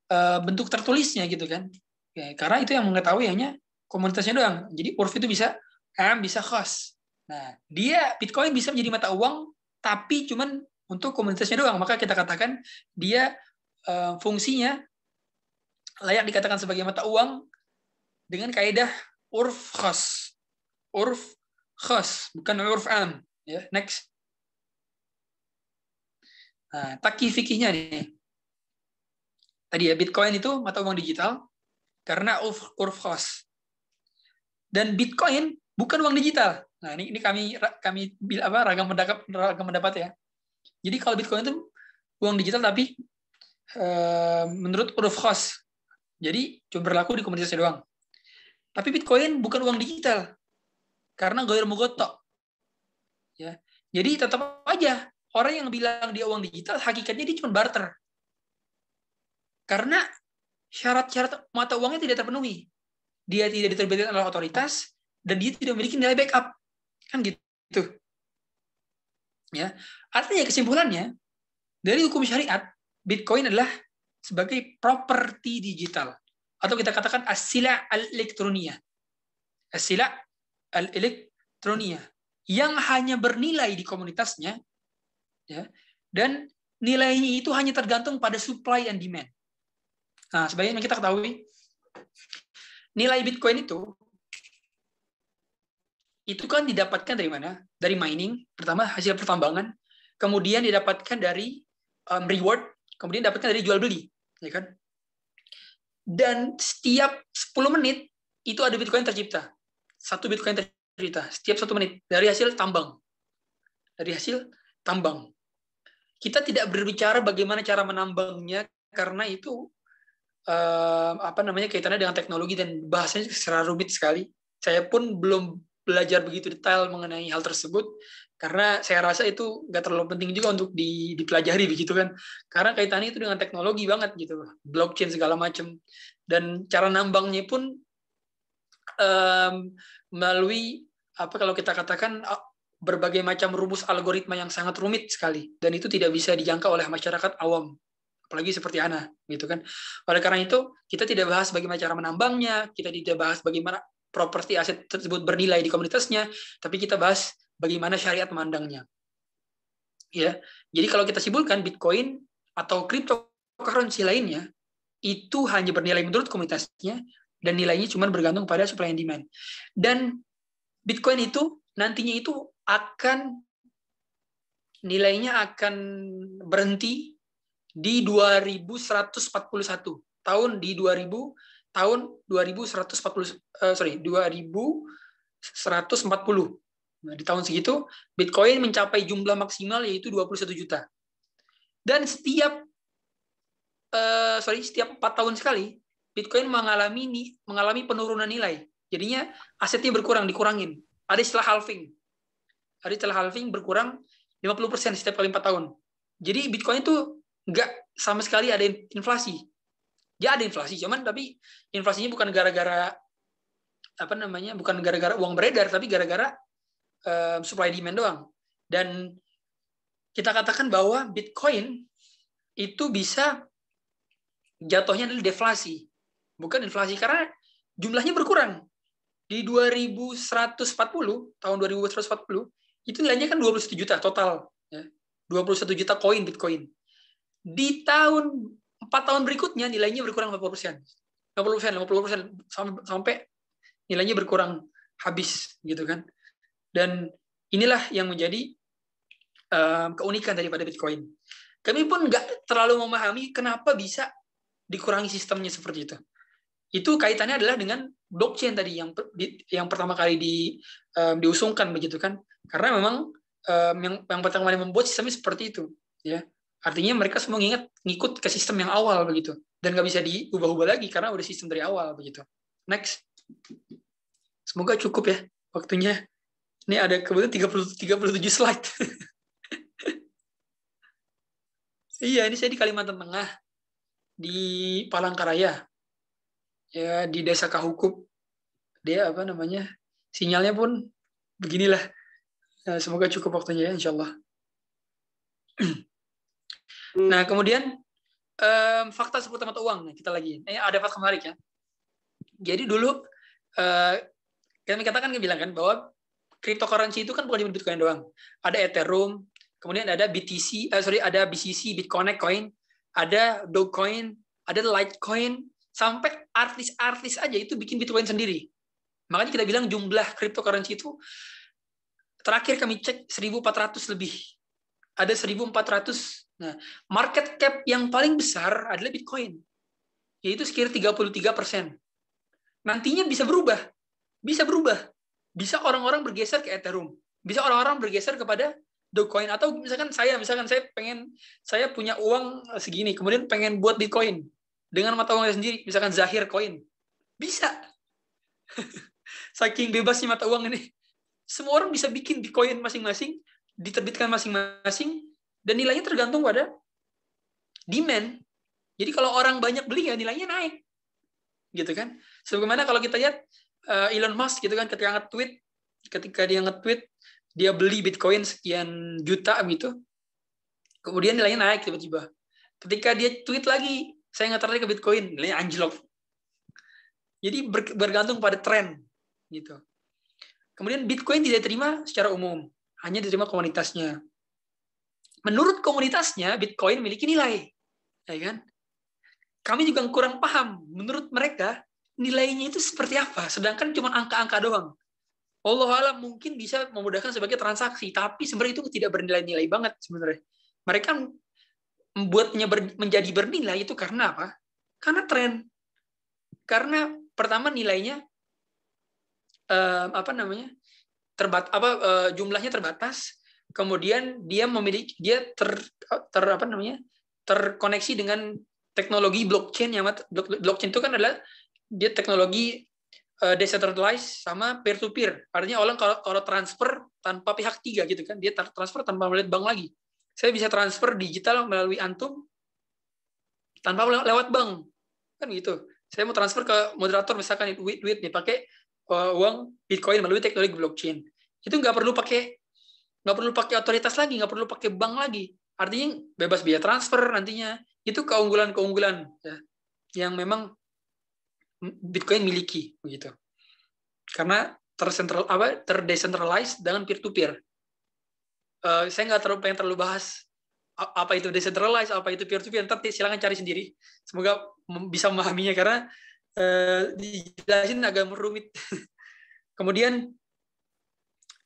uh, bentuk tertulisnya gitu kan. Ya, karena itu yang mengetahui hanya komunitasnya doang. Jadi urf itu bisa am, bisa khas. Nah, dia Bitcoin bisa menjadi mata uang tapi cuman untuk komunitasnya doang maka kita katakan dia uh, fungsinya layak dikatakan sebagai mata uang dengan kaidah urf khas urf khas bukan urf am ya next nah taki fikihnya nih tadi ya bitcoin itu mata uang digital karena urf, urf khas dan bitcoin bukan uang digital Nah, ini ini kami kami apa ragam pendapat ragam pendapat ya. Jadi kalau Bitcoin itu uang digital tapi e, menurut proof cost Jadi cuma berlaku di komunitasnya doang. Tapi Bitcoin bukan uang digital. Karena goyer mugotok. Ya. Jadi tetap aja orang yang bilang dia uang digital hakikatnya dia cuma barter. Karena syarat-syarat mata uangnya tidak terpenuhi. Dia tidak diterbitkan oleh otoritas dan dia tidak memiliki nilai backup. Kan gitu. Ya. Artinya kesimpulannya dari hukum syariat Bitcoin adalah sebagai properti digital atau kita katakan asila elektronia. Asila elektronia yang hanya bernilai di komunitasnya ya, dan nilainya itu hanya tergantung pada supply and demand. Nah, sebagian kita ketahui, nilai Bitcoin itu itu kan didapatkan dari mana? Dari mining, pertama hasil pertambangan, kemudian didapatkan dari um, reward, kemudian didapatkan dari jual beli, ya kan? Dan setiap 10 menit itu ada bitcoin tercipta, satu bitcoin tercipta setiap satu menit dari hasil tambang, dari hasil tambang. Kita tidak berbicara bagaimana cara menambangnya karena itu um, apa namanya kaitannya dengan teknologi dan bahasanya secara rumit sekali. Saya pun belum belajar begitu detail mengenai hal tersebut karena saya rasa itu nggak terlalu penting juga untuk dipelajari begitu kan karena kaitannya itu dengan teknologi banget gitu blockchain segala macam dan cara nambangnya pun um, melalui apa kalau kita katakan berbagai macam rumus algoritma yang sangat rumit sekali dan itu tidak bisa dijangka oleh masyarakat awam apalagi seperti Ana gitu kan oleh karena itu kita tidak bahas bagaimana cara menambangnya kita tidak bahas bagaimana properti aset tersebut bernilai di komunitasnya, tapi kita bahas bagaimana syariat memandangnya. Ya, jadi kalau kita simpulkan Bitcoin atau cryptocurrency lainnya itu hanya bernilai menurut komunitasnya dan nilainya cuma bergantung pada supply and demand. Dan Bitcoin itu nantinya itu akan nilainya akan berhenti di 2141 tahun di 2000 tahun 2140 uh, eh, sorry 2140. Nah, di tahun segitu Bitcoin mencapai jumlah maksimal yaitu 21 juta. Dan setiap uh, sorry setiap 4 tahun sekali Bitcoin mengalami mengalami penurunan nilai. Jadinya asetnya berkurang, dikurangin. Ada istilah halving. Ada istilah halving berkurang 50% setiap kali empat tahun. Jadi Bitcoin itu nggak sama sekali ada inflasi. Dia ya, ada inflasi, cuman tapi inflasinya bukan gara-gara apa namanya, bukan gara-gara uang beredar, tapi gara-gara uh, supply demand doang. Dan kita katakan bahwa Bitcoin itu bisa jatuhnya dari deflasi, bukan inflasi karena jumlahnya berkurang. Di 2140 tahun 2140 itu nilainya kan 21 juta total, ya. 21 juta koin Bitcoin. Di tahun Empat tahun berikutnya nilainya berkurang 50 50 50 persen, sampai nilainya berkurang habis gitu kan. Dan inilah yang menjadi uh, keunikan daripada Bitcoin. Kami pun nggak terlalu memahami kenapa bisa dikurangi sistemnya seperti itu. Itu kaitannya adalah dengan blockchain tadi yang yang pertama kali di um, diusungkan begitu kan. Karena memang um, yang yang pertama kali membuat sistemnya seperti itu ya. Artinya mereka semua nginget, ngikut ke sistem yang awal begitu. Dan nggak bisa diubah-ubah lagi karena udah sistem dari awal begitu. Next. Semoga cukup ya waktunya. Ini ada kebetulan 30, 37 slide. iya, ini saya di Kalimantan Tengah. Di Palangkaraya. Ya, di Desa Kahukup. Dia apa namanya? Sinyalnya pun beginilah. Ya, semoga cukup waktunya ya, insya Allah. Hmm. Nah, kemudian um, fakta seputar mata uang kita lagi. Ini ada fakta menarik ya. Jadi dulu uh, kami katakan kami bilang kan bahwa cryptocurrency itu kan bukan cuma Bitcoin doang. Ada Ethereum, kemudian ada BTC, uh, eh, sorry ada BCC, Bitcoin Coin, ada Dogecoin, ada Litecoin, sampai artis-artis aja itu bikin Bitcoin sendiri. Makanya kita bilang jumlah cryptocurrency itu terakhir kami cek 1400 lebih. Ada 1400 Nah, market cap yang paling besar adalah Bitcoin, yaitu sekitar 33 persen. Nantinya bisa berubah, bisa berubah, bisa orang-orang bergeser ke Ethereum, bisa orang-orang bergeser kepada Dogecoin atau misalkan saya, misalkan saya pengen saya punya uang segini, kemudian pengen buat Bitcoin dengan mata uangnya sendiri, misalkan Zahir Coin, bisa. Saking bebasnya mata uang ini, semua orang bisa bikin Bitcoin masing-masing, diterbitkan masing-masing, dan nilainya tergantung pada demand. Jadi kalau orang banyak beli ya nilainya naik. Gitu kan? Sebagaimana kalau kita lihat eh, Elon Musk gitu kan ketika nge-tweet ketika dia nge-tweet dia beli Bitcoin sekian juta gitu. Kemudian nilainya naik tiba-tiba. Ketika dia tweet lagi, saya nggak tertarik ke Bitcoin, nilainya anjlok. Jadi bergantung pada tren gitu. Kemudian Bitcoin tidak diterima secara umum, hanya diterima komunitasnya menurut komunitasnya Bitcoin memiliki nilai, ya kan? Kami juga kurang paham menurut mereka nilainya itu seperti apa, sedangkan cuma angka-angka doang. Allah alam mungkin bisa memudahkan sebagai transaksi, tapi sebenarnya itu tidak bernilai-nilai banget sebenarnya. Mereka membuatnya ber, menjadi bernilai itu karena apa? Karena tren. Karena pertama nilainya eh, apa namanya? terbat apa eh, jumlahnya terbatas, kemudian dia memiliki dia ter, ter apa namanya terkoneksi dengan teknologi blockchain yang blockchain itu kan adalah dia teknologi eh, decentralized sama peer to peer artinya orang kalau kalau transfer tanpa pihak tiga gitu kan dia transfer tanpa melihat bank lagi saya bisa transfer digital melalui antum tanpa lewat bank kan gitu saya mau transfer ke moderator misalkan duit duit nih pakai eh, uang bitcoin melalui teknologi blockchain itu nggak perlu pakai nggak perlu pakai otoritas lagi, nggak perlu pakai bank lagi. Artinya bebas biaya transfer nantinya. Itu keunggulan-keunggulan ya, yang memang Bitcoin miliki begitu. Karena tercentral apa terdecentralized dengan peer to peer. Uh, saya nggak terlalu pengen terlalu bahas apa itu decentralized, apa itu peer to peer. nanti silakan cari sendiri. Semoga bisa memahaminya karena uh, dijelasin agak merumit. Kemudian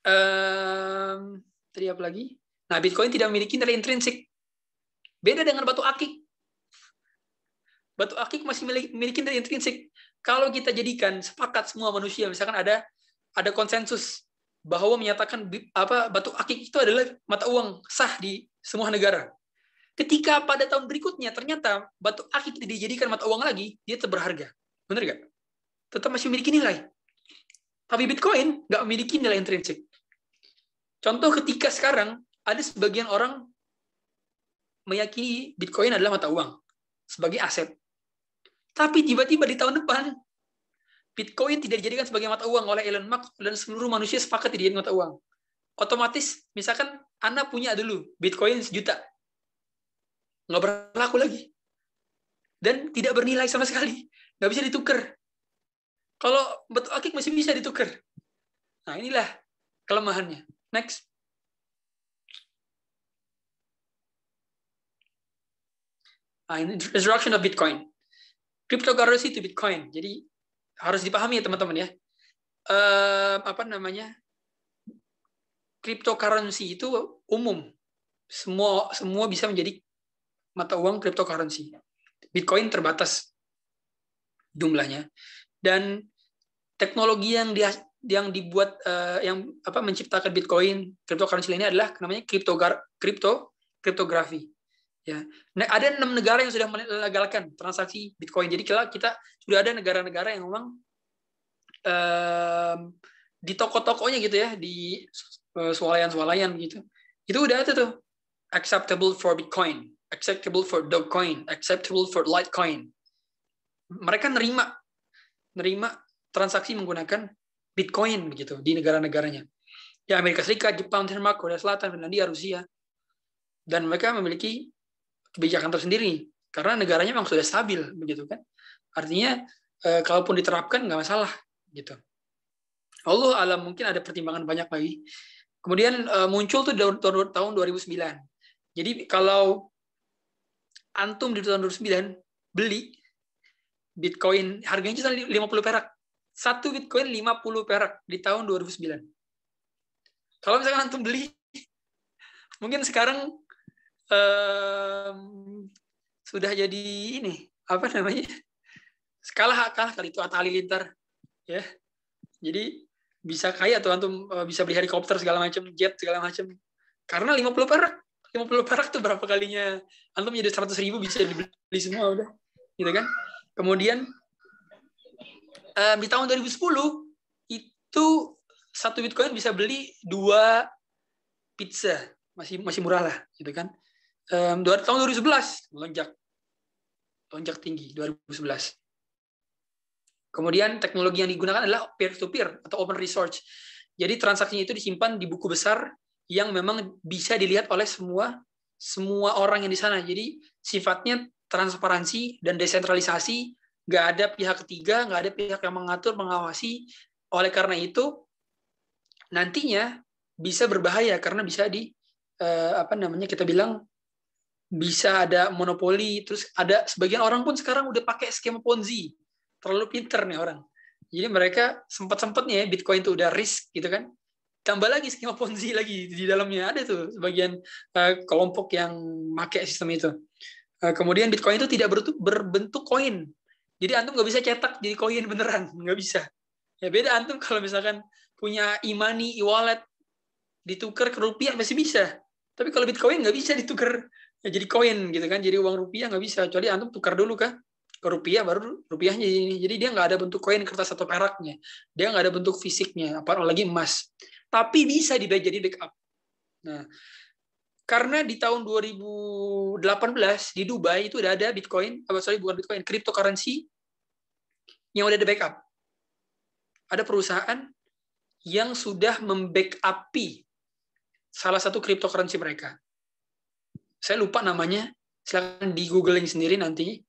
um, tadi apa lagi? Nah, Bitcoin tidak memiliki nilai intrinsik. Beda dengan batu akik. Batu akik masih memiliki nilai intrinsik. Kalau kita jadikan sepakat semua manusia, misalkan ada ada konsensus bahwa menyatakan apa batu akik itu adalah mata uang sah di semua negara. Ketika pada tahun berikutnya ternyata batu akik tidak dijadikan mata uang lagi, dia tetap berharga. Benar nggak? Tetap masih memiliki nilai. Tapi Bitcoin nggak memiliki nilai intrinsik. Contoh ketika sekarang ada sebagian orang meyakini Bitcoin adalah mata uang sebagai aset. Tapi tiba-tiba di tahun depan Bitcoin tidak dijadikan sebagai mata uang oleh Elon Musk dan seluruh manusia sepakat tidak mata uang. Otomatis, misalkan Anda punya dulu Bitcoin sejuta. Nggak berlaku lagi. Dan tidak bernilai sama sekali. Nggak bisa ditukar. Kalau betul akik masih bisa ditukar. Nah inilah kelemahannya. Next. Uh, ah, introduction of Bitcoin. Cryptocurrency to Bitcoin. Jadi harus dipahami ya teman-teman ya. Uh, apa namanya? Cryptocurrency itu umum. Semua semua bisa menjadi mata uang cryptocurrency. Bitcoin terbatas jumlahnya dan teknologi yang dia yang dibuat uh, yang apa menciptakan Bitcoin cryptocurrency ini adalah namanya kripto kripto kriptografi ya nah, ada enam negara yang sudah melegalkan transaksi Bitcoin jadi kita kita sudah ada negara-negara yang memang uh, di toko-tokonya gitu ya di sualayan eh, swalayan-swalayan gitu itu udah ada tuh acceptable for Bitcoin acceptable for Dogecoin acceptable for Litecoin mereka nerima nerima transaksi menggunakan Bitcoin begitu di negara-negaranya. Ya Amerika Serikat, Jepang, Denmark, Korea Selatan, Finlandia, Rusia. Dan mereka memiliki kebijakan tersendiri karena negaranya memang sudah stabil begitu kan. Artinya eh, kalaupun diterapkan nggak masalah gitu. Allah alam mungkin ada pertimbangan banyak lagi. Kemudian eh, muncul tuh tahun 2009. Jadi kalau antum di tahun 2009 beli Bitcoin harganya cuma 50 perak satu Bitcoin 50 perak di tahun 2009. Kalau misalkan antum beli, mungkin sekarang um, sudah jadi ini apa namanya skala kalah kali itu atau halilintar ya jadi bisa kaya atau antum eh, bisa beli helikopter segala macam jet segala macam karena 50 perak 50 perak tuh berapa kalinya antum jadi 100 ribu bisa dibeli semua udah gitu kan kemudian um, di tahun 2010 itu satu bitcoin bisa beli dua pizza masih masih murah lah gitu kan um, tahun 2011 melonjak lonjak tinggi 2011 kemudian teknologi yang digunakan adalah peer to peer atau open research jadi transaksinya itu disimpan di buku besar yang memang bisa dilihat oleh semua semua orang yang di sana jadi sifatnya transparansi dan desentralisasi nggak ada pihak ketiga, nggak ada pihak yang mengatur, mengawasi. Oleh karena itu, nantinya bisa berbahaya karena bisa di eh, apa namanya kita bilang bisa ada monopoli terus ada sebagian orang pun sekarang udah pakai skema ponzi terlalu pinter nih orang jadi mereka sempat sempatnya bitcoin itu udah risk gitu kan tambah lagi skema ponzi lagi di dalamnya ada tuh sebagian uh, kelompok yang pakai sistem itu eh, kemudian bitcoin itu tidak berbentuk koin jadi antum nggak bisa cetak jadi koin beneran, nggak bisa. Ya beda antum kalau misalkan punya imani e e-wallet ditukar ke rupiah masih bisa. Tapi kalau bitcoin nggak bisa ditukar ya jadi koin gitu kan, jadi uang rupiah nggak bisa. Kecuali antum tukar dulu kah? ke rupiah baru rupiahnya ini. Jadi dia nggak ada bentuk koin kertas atau peraknya. Dia nggak ada bentuk fisiknya, apalagi emas. Tapi bisa di jadi backup. Nah, karena di tahun 2018 di Dubai itu udah ada Bitcoin, apa sorry bukan Bitcoin, cryptocurrency yang udah ada backup. Ada perusahaan yang sudah membackupi salah satu cryptocurrency mereka. Saya lupa namanya, silakan di googling sendiri nanti.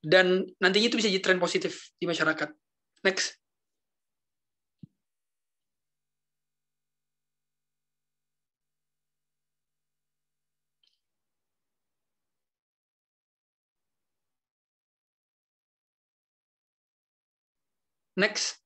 dan nantinya itu bisa jadi tren positif di masyarakat. Next. Next.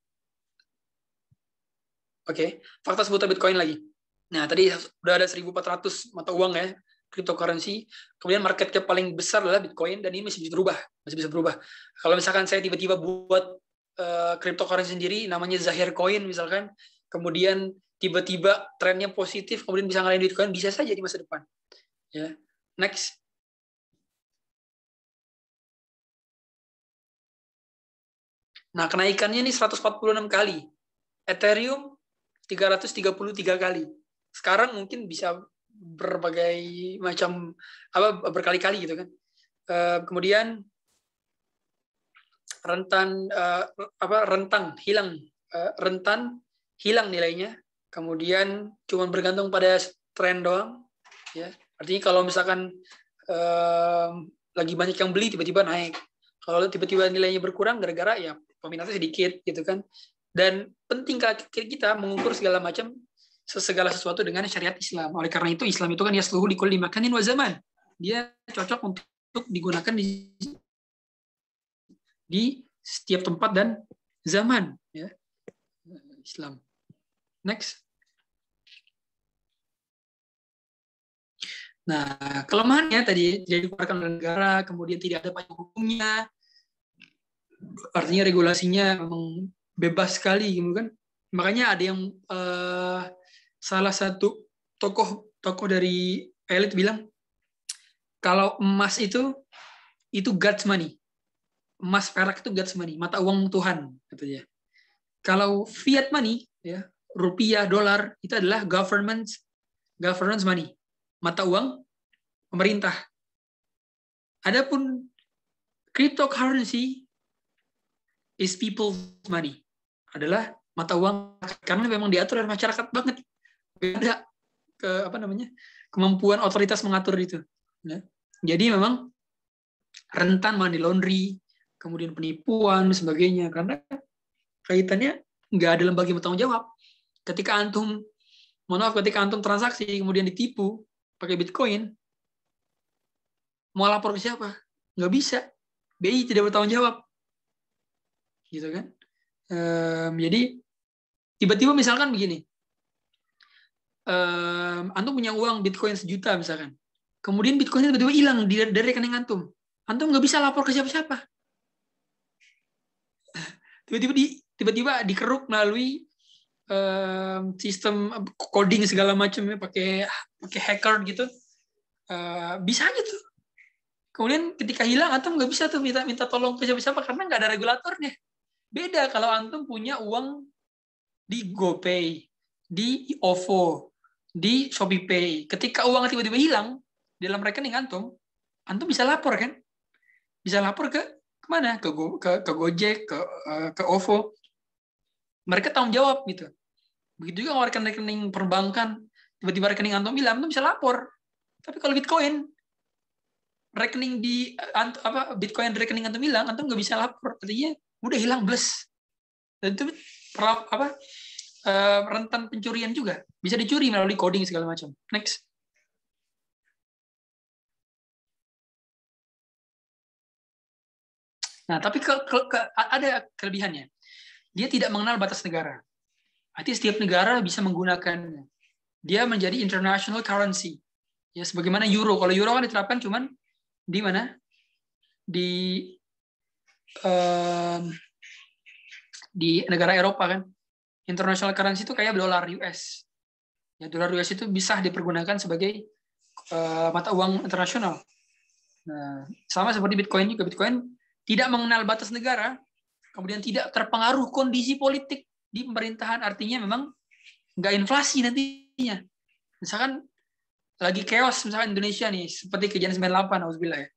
Oke, okay. fakta seputar Bitcoin lagi. Nah, tadi udah ada 1.400 mata uang ya, cryptocurrency. Kemudian market cap paling besar adalah Bitcoin, dan ini masih bisa berubah. Masih bisa berubah. Kalau misalkan saya tiba-tiba buat uh, cryptocurrency sendiri, namanya Zahir Coin misalkan, kemudian tiba-tiba trennya positif, kemudian bisa ngalahin Bitcoin, bisa saja di masa depan. Ya, Next. Nah, kenaikannya ini 146 kali. Ethereum 333 kali. Sekarang mungkin bisa berbagai macam apa berkali-kali gitu kan. Uh, kemudian rentan uh, apa rentang hilang uh, rentan hilang nilainya kemudian cuma bergantung pada tren doang ya artinya kalau misalkan uh, lagi banyak yang beli tiba-tiba naik kalau tiba-tiba nilainya berkurang gara-gara ya peminatnya sedikit gitu kan. Dan penting kita mengukur segala macam segala sesuatu dengan syariat Islam. Oleh karena itu Islam itu kan ya seluruh dikul dimakanin wa zaman. Dia cocok untuk digunakan di di setiap tempat dan zaman ya. Islam. Next. Nah, kelemahannya tadi jadi dikeluarkan oleh negara, kemudian tidak ada payung hukumnya, artinya regulasinya memang bebas sekali, gitu kan? Makanya ada yang uh, salah satu tokoh tokoh dari elit bilang kalau emas itu itu God's money, emas perak itu God's money, mata uang Tuhan katanya. Kalau fiat money, ya rupiah, dolar itu adalah government government's money mata uang pemerintah. Adapun cryptocurrency is people money adalah mata uang karena memang diatur oleh masyarakat banget ada ke apa namanya kemampuan otoritas mengatur itu ya. jadi memang rentan money laundry kemudian penipuan dan sebagainya karena kaitannya nggak ada lembaga yang bertanggung jawab ketika antum mohon maaf ketika antum transaksi kemudian ditipu pakai Bitcoin, mau lapor ke siapa? Nggak bisa. BI tidak bertanggung jawab. Gitu kan? Um, jadi, tiba-tiba misalkan begini, um, Antum punya uang Bitcoin sejuta misalkan. Kemudian Bitcoinnya tiba-tiba hilang dari rekening Antum. Antum nggak bisa lapor ke siapa-siapa. Tiba-tiba di tiba-tiba dikeruk melalui um, sistem eh, coding segala macam ya pakai pakai hacker gitu uh, bisa aja tuh kemudian ketika hilang antum nggak bisa tuh minta minta tolong ke siapa-siapa karena nggak ada regulatornya beda kalau antum punya uang di GoPay di OVO di ShopeePay ketika uang tiba-tiba hilang dalam rekening antum antum bisa lapor kan bisa lapor ke kemana ke Go, ke, ke Gojek ke eh, ke OVO mereka tanggung jawab gitu Begitu juga kalau rekening rekening perbankan, tiba-tiba rekening antum hilang, Antum bisa lapor. Tapi kalau Bitcoin, rekening di apa Bitcoin rekening antum hilang, antum nggak bisa lapor. Artinya udah hilang bles. Dan itu apa eh, rentan pencurian juga. Bisa dicuri melalui coding segala macam. Next. Nah, tapi ke, ke, ke, ada kelebihannya. Dia tidak mengenal batas negara. Artinya setiap negara bisa menggunakannya. Dia menjadi international currency. Ya, sebagaimana euro. Kalau euro kan diterapkan cuman di mana? Di um, di negara Eropa kan. International currency itu kayak dolar US. Ya, dolar US itu bisa dipergunakan sebagai uh, mata uang internasional. Nah, sama seperti Bitcoin juga Bitcoin tidak mengenal batas negara, kemudian tidak terpengaruh kondisi politik di pemerintahan artinya memang nggak inflasi nantinya. Misalkan lagi chaos misalkan Indonesia nih seperti kejadian 98 bilang ya.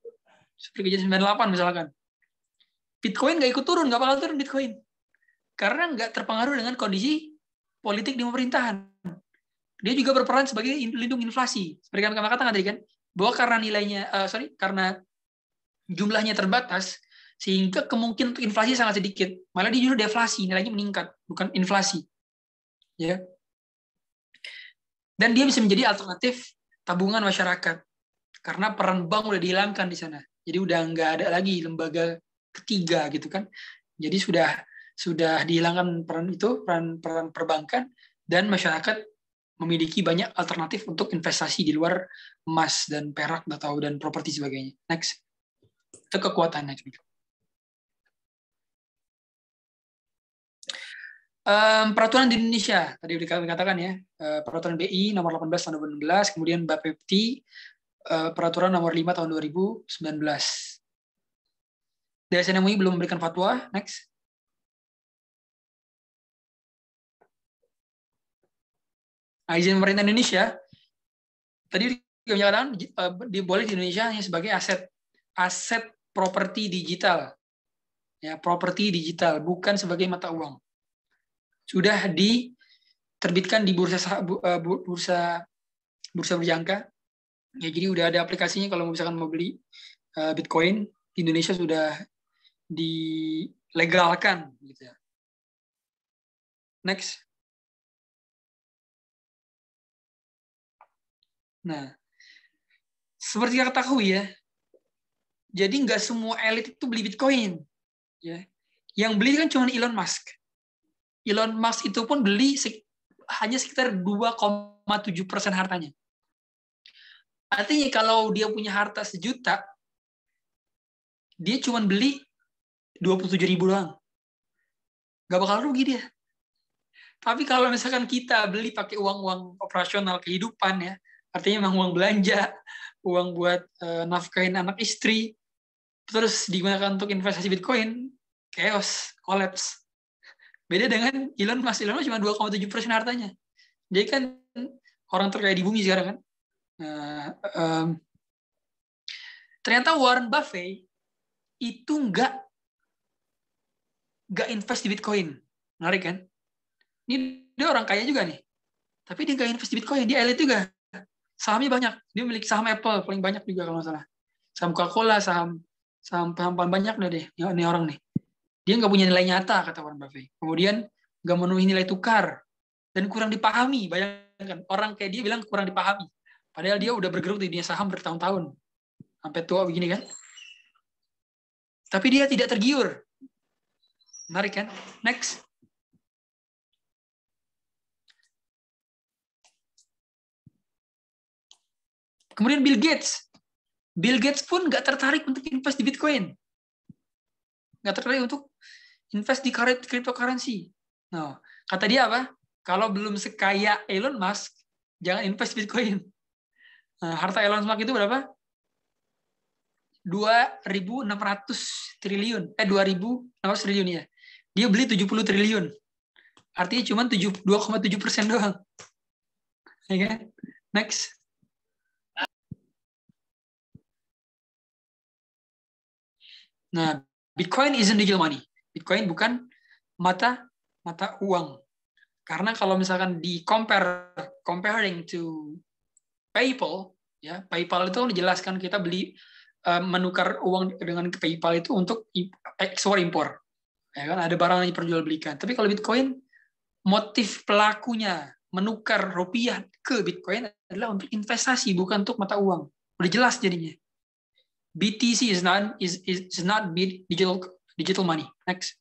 Seperti kejadian 98 misalkan. Bitcoin nggak ikut turun, nggak bakal turun Bitcoin. Karena nggak terpengaruh dengan kondisi politik di pemerintahan. Dia juga berperan sebagai lindung inflasi. Seperti kami katakan tadi kan, bahwa karena nilainya, uh, sorry, karena jumlahnya terbatas, sehingga kemungkinan untuk inflasi sangat sedikit malah dia justru deflasi nilainya meningkat bukan inflasi ya dan dia bisa menjadi alternatif tabungan masyarakat karena peran bank udah dihilangkan di sana jadi udah nggak ada lagi lembaga ketiga gitu kan jadi sudah sudah dihilangkan peran itu peran peran perbankan dan masyarakat memiliki banyak alternatif untuk investasi di luar emas dan perak atau dan properti sebagainya next itu kekuatannya Um, peraturan di Indonesia tadi sudah dikatakan ya uh, peraturan BI nomor 18 tahun 2016 kemudian Bapepti uh, eh, peraturan nomor 5 tahun 2019 DSN MUI belum memberikan fatwa next nah, izin pemerintah Indonesia tadi dikatakan uh, eh, boleh di Indonesia hanya sebagai aset aset properti digital ya properti digital bukan sebagai mata uang sudah diterbitkan di bursa eh, bursa bursa berjangka. Ya jadi udah ada aplikasinya kalau misalkan mau beli eh, Bitcoin di Indonesia sudah dilegalkan gitu ya. Next. Nah, seperti kita ketahui ya, jadi nggak semua elit itu beli Bitcoin. Ya. Yang beli kan cuma Elon Musk. Elon Musk itu pun beli hanya sekitar 2,7 persen hartanya. Artinya kalau dia punya harta sejuta, dia cuma beli 27 ribu doang. Gak bakal rugi dia. Tapi kalau misalkan kita beli pakai uang-uang operasional kehidupan ya, artinya memang uang belanja, uang buat uh, nafkahin anak istri, terus digunakan untuk investasi Bitcoin, chaos, collapse. Beda dengan Elon Musk. Elon Musk cuma 2,7 persen hartanya. Dia kan orang terkaya di bumi sekarang kan. Uh, um, ternyata Warren Buffett itu nggak nggak invest di Bitcoin. Menarik kan? Ini dia orang kaya juga nih. Tapi dia nggak invest di Bitcoin. Dia elit juga. Sahamnya banyak. Dia memiliki saham Apple paling banyak juga kalau nggak salah. Saham Coca-Cola, saham saham saham banyak nih deh. Ini orang nih. Dia nggak punya nilai nyata, kata Warren Buffett. Kemudian nggak memenuhi nilai tukar dan kurang dipahami. Bayangkan orang kayak dia bilang kurang dipahami, padahal dia udah bergerak di dunia saham bertahun-tahun sampai tua begini kan. Tapi dia tidak tergiur. Menarik kan? Next. Kemudian Bill Gates. Bill Gates pun nggak tertarik untuk invest di Bitcoin nggak tertarik untuk invest di cryptocurrency. No. Nah, kata dia apa? Kalau belum sekaya Elon Musk, jangan invest Bitcoin. Nah, harta Elon Musk itu berapa? 2.600 triliun. Eh, 2.600 triliun ya. Dia beli 70 triliun. Artinya cuma 2,7 persen doang. Oke iya okay. Next. Nah, Bitcoin isn't digital money. Bitcoin bukan mata mata uang. Karena kalau misalkan di compare comparing to PayPal, ya PayPal itu dijelaskan kita beli eh, menukar uang dengan PayPal itu untuk eh, ekspor impor. Ya kan ada barang yang diperjualbelikan. Tapi kalau Bitcoin motif pelakunya menukar rupiah ke Bitcoin adalah untuk investasi bukan untuk mata uang. Udah jelas jadinya. BTC is not is is, is not digital digital money. Next.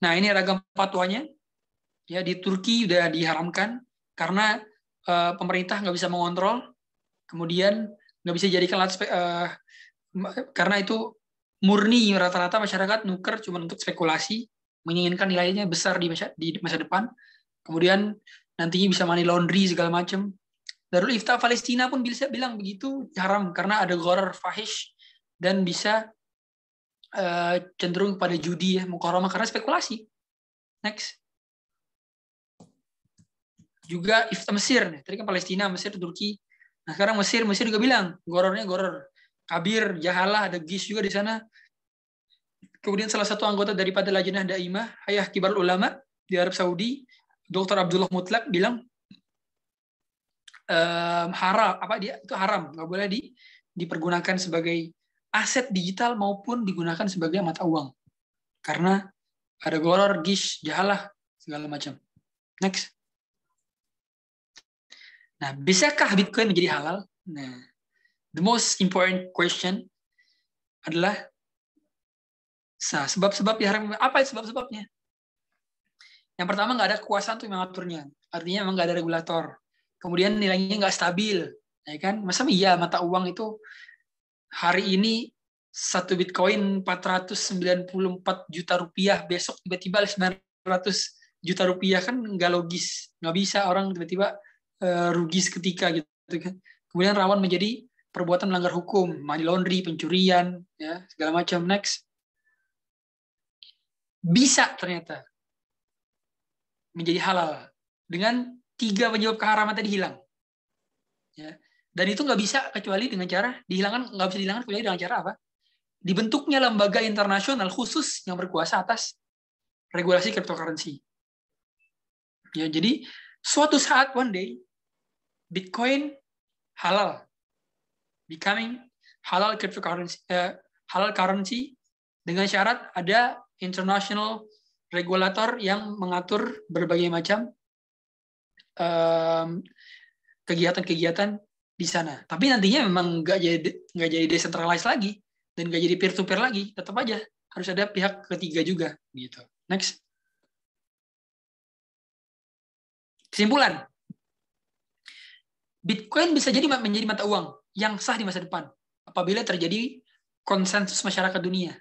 Nah ini ragam fatwanya. Ya di Turki sudah diharamkan karena uh, pemerintah nggak bisa mengontrol, kemudian nggak bisa jadikan alat uh, karena itu murni rata-rata masyarakat nuker cuma untuk spekulasi, menginginkan nilainya besar di masa, di masa depan, kemudian nantinya bisa money laundry segala macam, Darul Ifta Palestina pun bisa bilang begitu haram karena ada gharar fahish dan bisa uh, cenderung pada judi ya, mukaromah karena spekulasi. Next. Juga Ifta Mesir nih. Tadi kan Palestina, Mesir, Turki. Nah, sekarang Mesir, Mesir juga bilang gorornya goror. Kabir, Jahalah, ada Gis juga di sana. Kemudian salah satu anggota daripada Lajnah Daimah, Hayah Kibar Ulama di Arab Saudi, Dr. Abdullah Mutlak bilang um, haram apa dia itu haram nggak boleh di, dipergunakan sebagai aset digital maupun digunakan sebagai mata uang karena ada golor gish jahalah segala macam next nah bisakah bitcoin menjadi halal nah the most important question adalah nah, sebab-sebab diharamkan apa sebab-sebabnya yang pertama nggak ada kekuasaan tuh mengaturnya artinya memang nggak ada regulator kemudian nilainya nggak stabil, ya kan? Masa iya mata uang itu hari ini satu bitcoin 494 juta rupiah, besok tiba-tiba 900 juta rupiah kan nggak logis, nggak bisa orang tiba-tiba eh, rugi seketika gitu kan. Kemudian rawan menjadi perbuatan melanggar hukum, money laundry, pencurian, ya segala macam. Next, bisa ternyata menjadi halal dengan tiga penyebab keharaman tadi hilang. Ya. Dan itu nggak bisa kecuali dengan cara dihilangkan, nggak bisa dihilangkan kecuali dengan cara apa? Dibentuknya lembaga internasional khusus yang berkuasa atas regulasi cryptocurrency. Ya, jadi suatu saat one day Bitcoin halal becoming halal cryptocurrency eh, halal currency dengan syarat ada international regulator yang mengatur berbagai macam kegiatan-kegiatan di sana. Tapi nantinya memang nggak jadi nggak jadi decentralized lagi dan nggak jadi peer to peer lagi. Tetap aja harus ada pihak ketiga juga gitu. Next. Kesimpulan. Bitcoin bisa jadi menjadi mata uang yang sah di masa depan apabila terjadi konsensus masyarakat dunia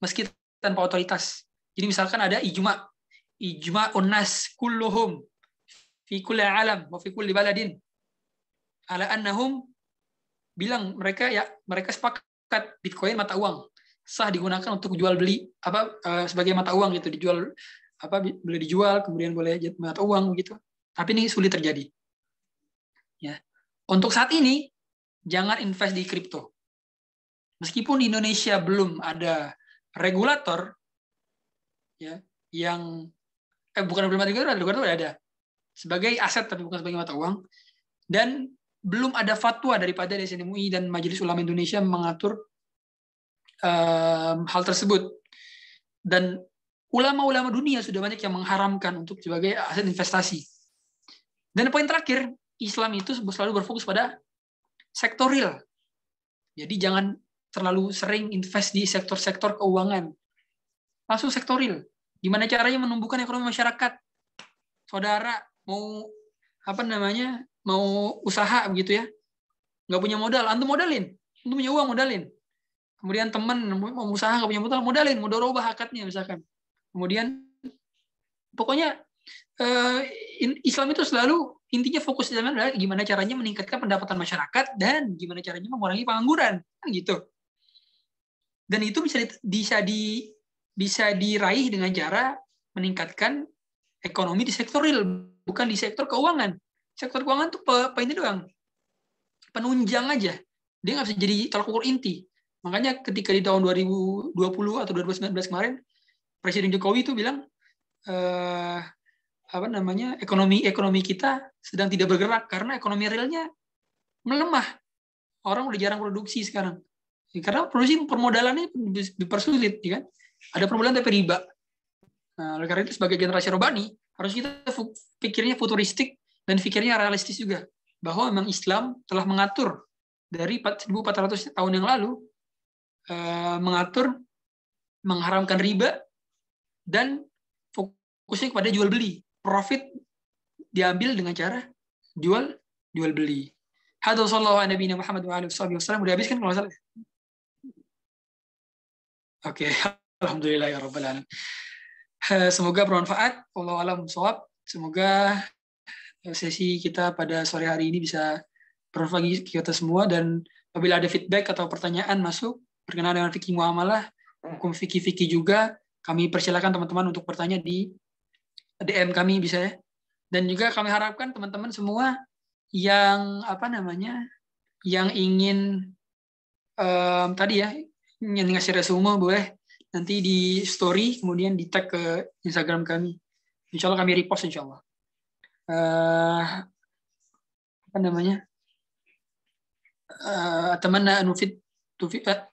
meski tanpa otoritas. Jadi misalkan ada ijma, ijma onas kulluhum fi kulli alam wa fi kulli baladin ala annahum bilang mereka ya mereka sepakat Bitcoin mata uang sah digunakan untuk jual beli apa eh, sebagai mata uang gitu dijual apa boleh dijual kemudian boleh jadi mata uang gitu tapi ini sulit terjadi ya untuk saat ini jangan invest di kripto meskipun di Indonesia belum ada regulator ya yang eh bukan belum ada regulator regulator ada sebagai aset tapi bukan sebagai mata uang dan belum ada fatwa daripada DSN MUI dan Majelis Ulama Indonesia mengatur um, hal tersebut dan ulama-ulama dunia sudah banyak yang mengharamkan untuk sebagai aset investasi dan poin terakhir Islam itu selalu berfokus pada sektor real jadi jangan terlalu sering invest di sektor-sektor keuangan langsung sektor real gimana caranya menumbuhkan ekonomi masyarakat saudara mau apa namanya mau usaha begitu ya nggak punya modal antum modalin antum punya uang modalin kemudian teman mau usaha nggak punya modal modalin mau dorong hakatnya misalkan kemudian pokoknya eh, Islam itu selalu intinya fokus di adalah gimana caranya meningkatkan pendapatan masyarakat dan gimana caranya mengurangi pengangguran kan gitu dan itu bisa bisa di bisa diraih dengan cara meningkatkan ekonomi di sektor real, bukan di sektor keuangan. Sektor keuangan itu apa ini doang? Penunjang aja. Dia nggak bisa jadi tolak ukur inti. Makanya ketika di tahun 2020 atau 2019 kemarin, Presiden Jokowi itu bilang, eh, apa namanya ekonomi ekonomi kita sedang tidak bergerak karena ekonomi realnya melemah. Orang udah jarang produksi sekarang. Ya, karena produksi permodalannya dipersulit, ya kan? Ada permodalan tapi riba Nah, oleh karena itu sebagai generasi Robani, harus kita pikirnya futuristik dan pikirnya realistis juga. Bahwa memang Islam telah mengatur dari 1400 tahun yang lalu, eh, mengatur, mengharamkan riba, dan fokusnya kepada jual beli. Profit diambil dengan cara jual jual beli. Hadis allah Nabi nabiyina Muhammad wa alihi wasallam. Udah habis kan kalau salah? Oke, alhamdulillah ya rabbal alamin. Eh, semoga bermanfaat. Allah alam soab. Semoga eh, sesi kita pada sore hari ini bisa bermanfaat kita semua dan apabila ada feedback atau pertanyaan masuk berkenaan dengan fikih muamalah, hukum fikih-fikih juga, kami persilakan teman-teman untuk bertanya di DM kami bisa ya. Dan juga kami harapkan teman-teman semua yang apa namanya yang ingin um, tadi ya ingin ngasih resume boleh nanti di story kemudian di tag ke Instagram kami. Insya Allah kami repost insya Allah. Uh, apa namanya? Atamanna uh, eh, anufit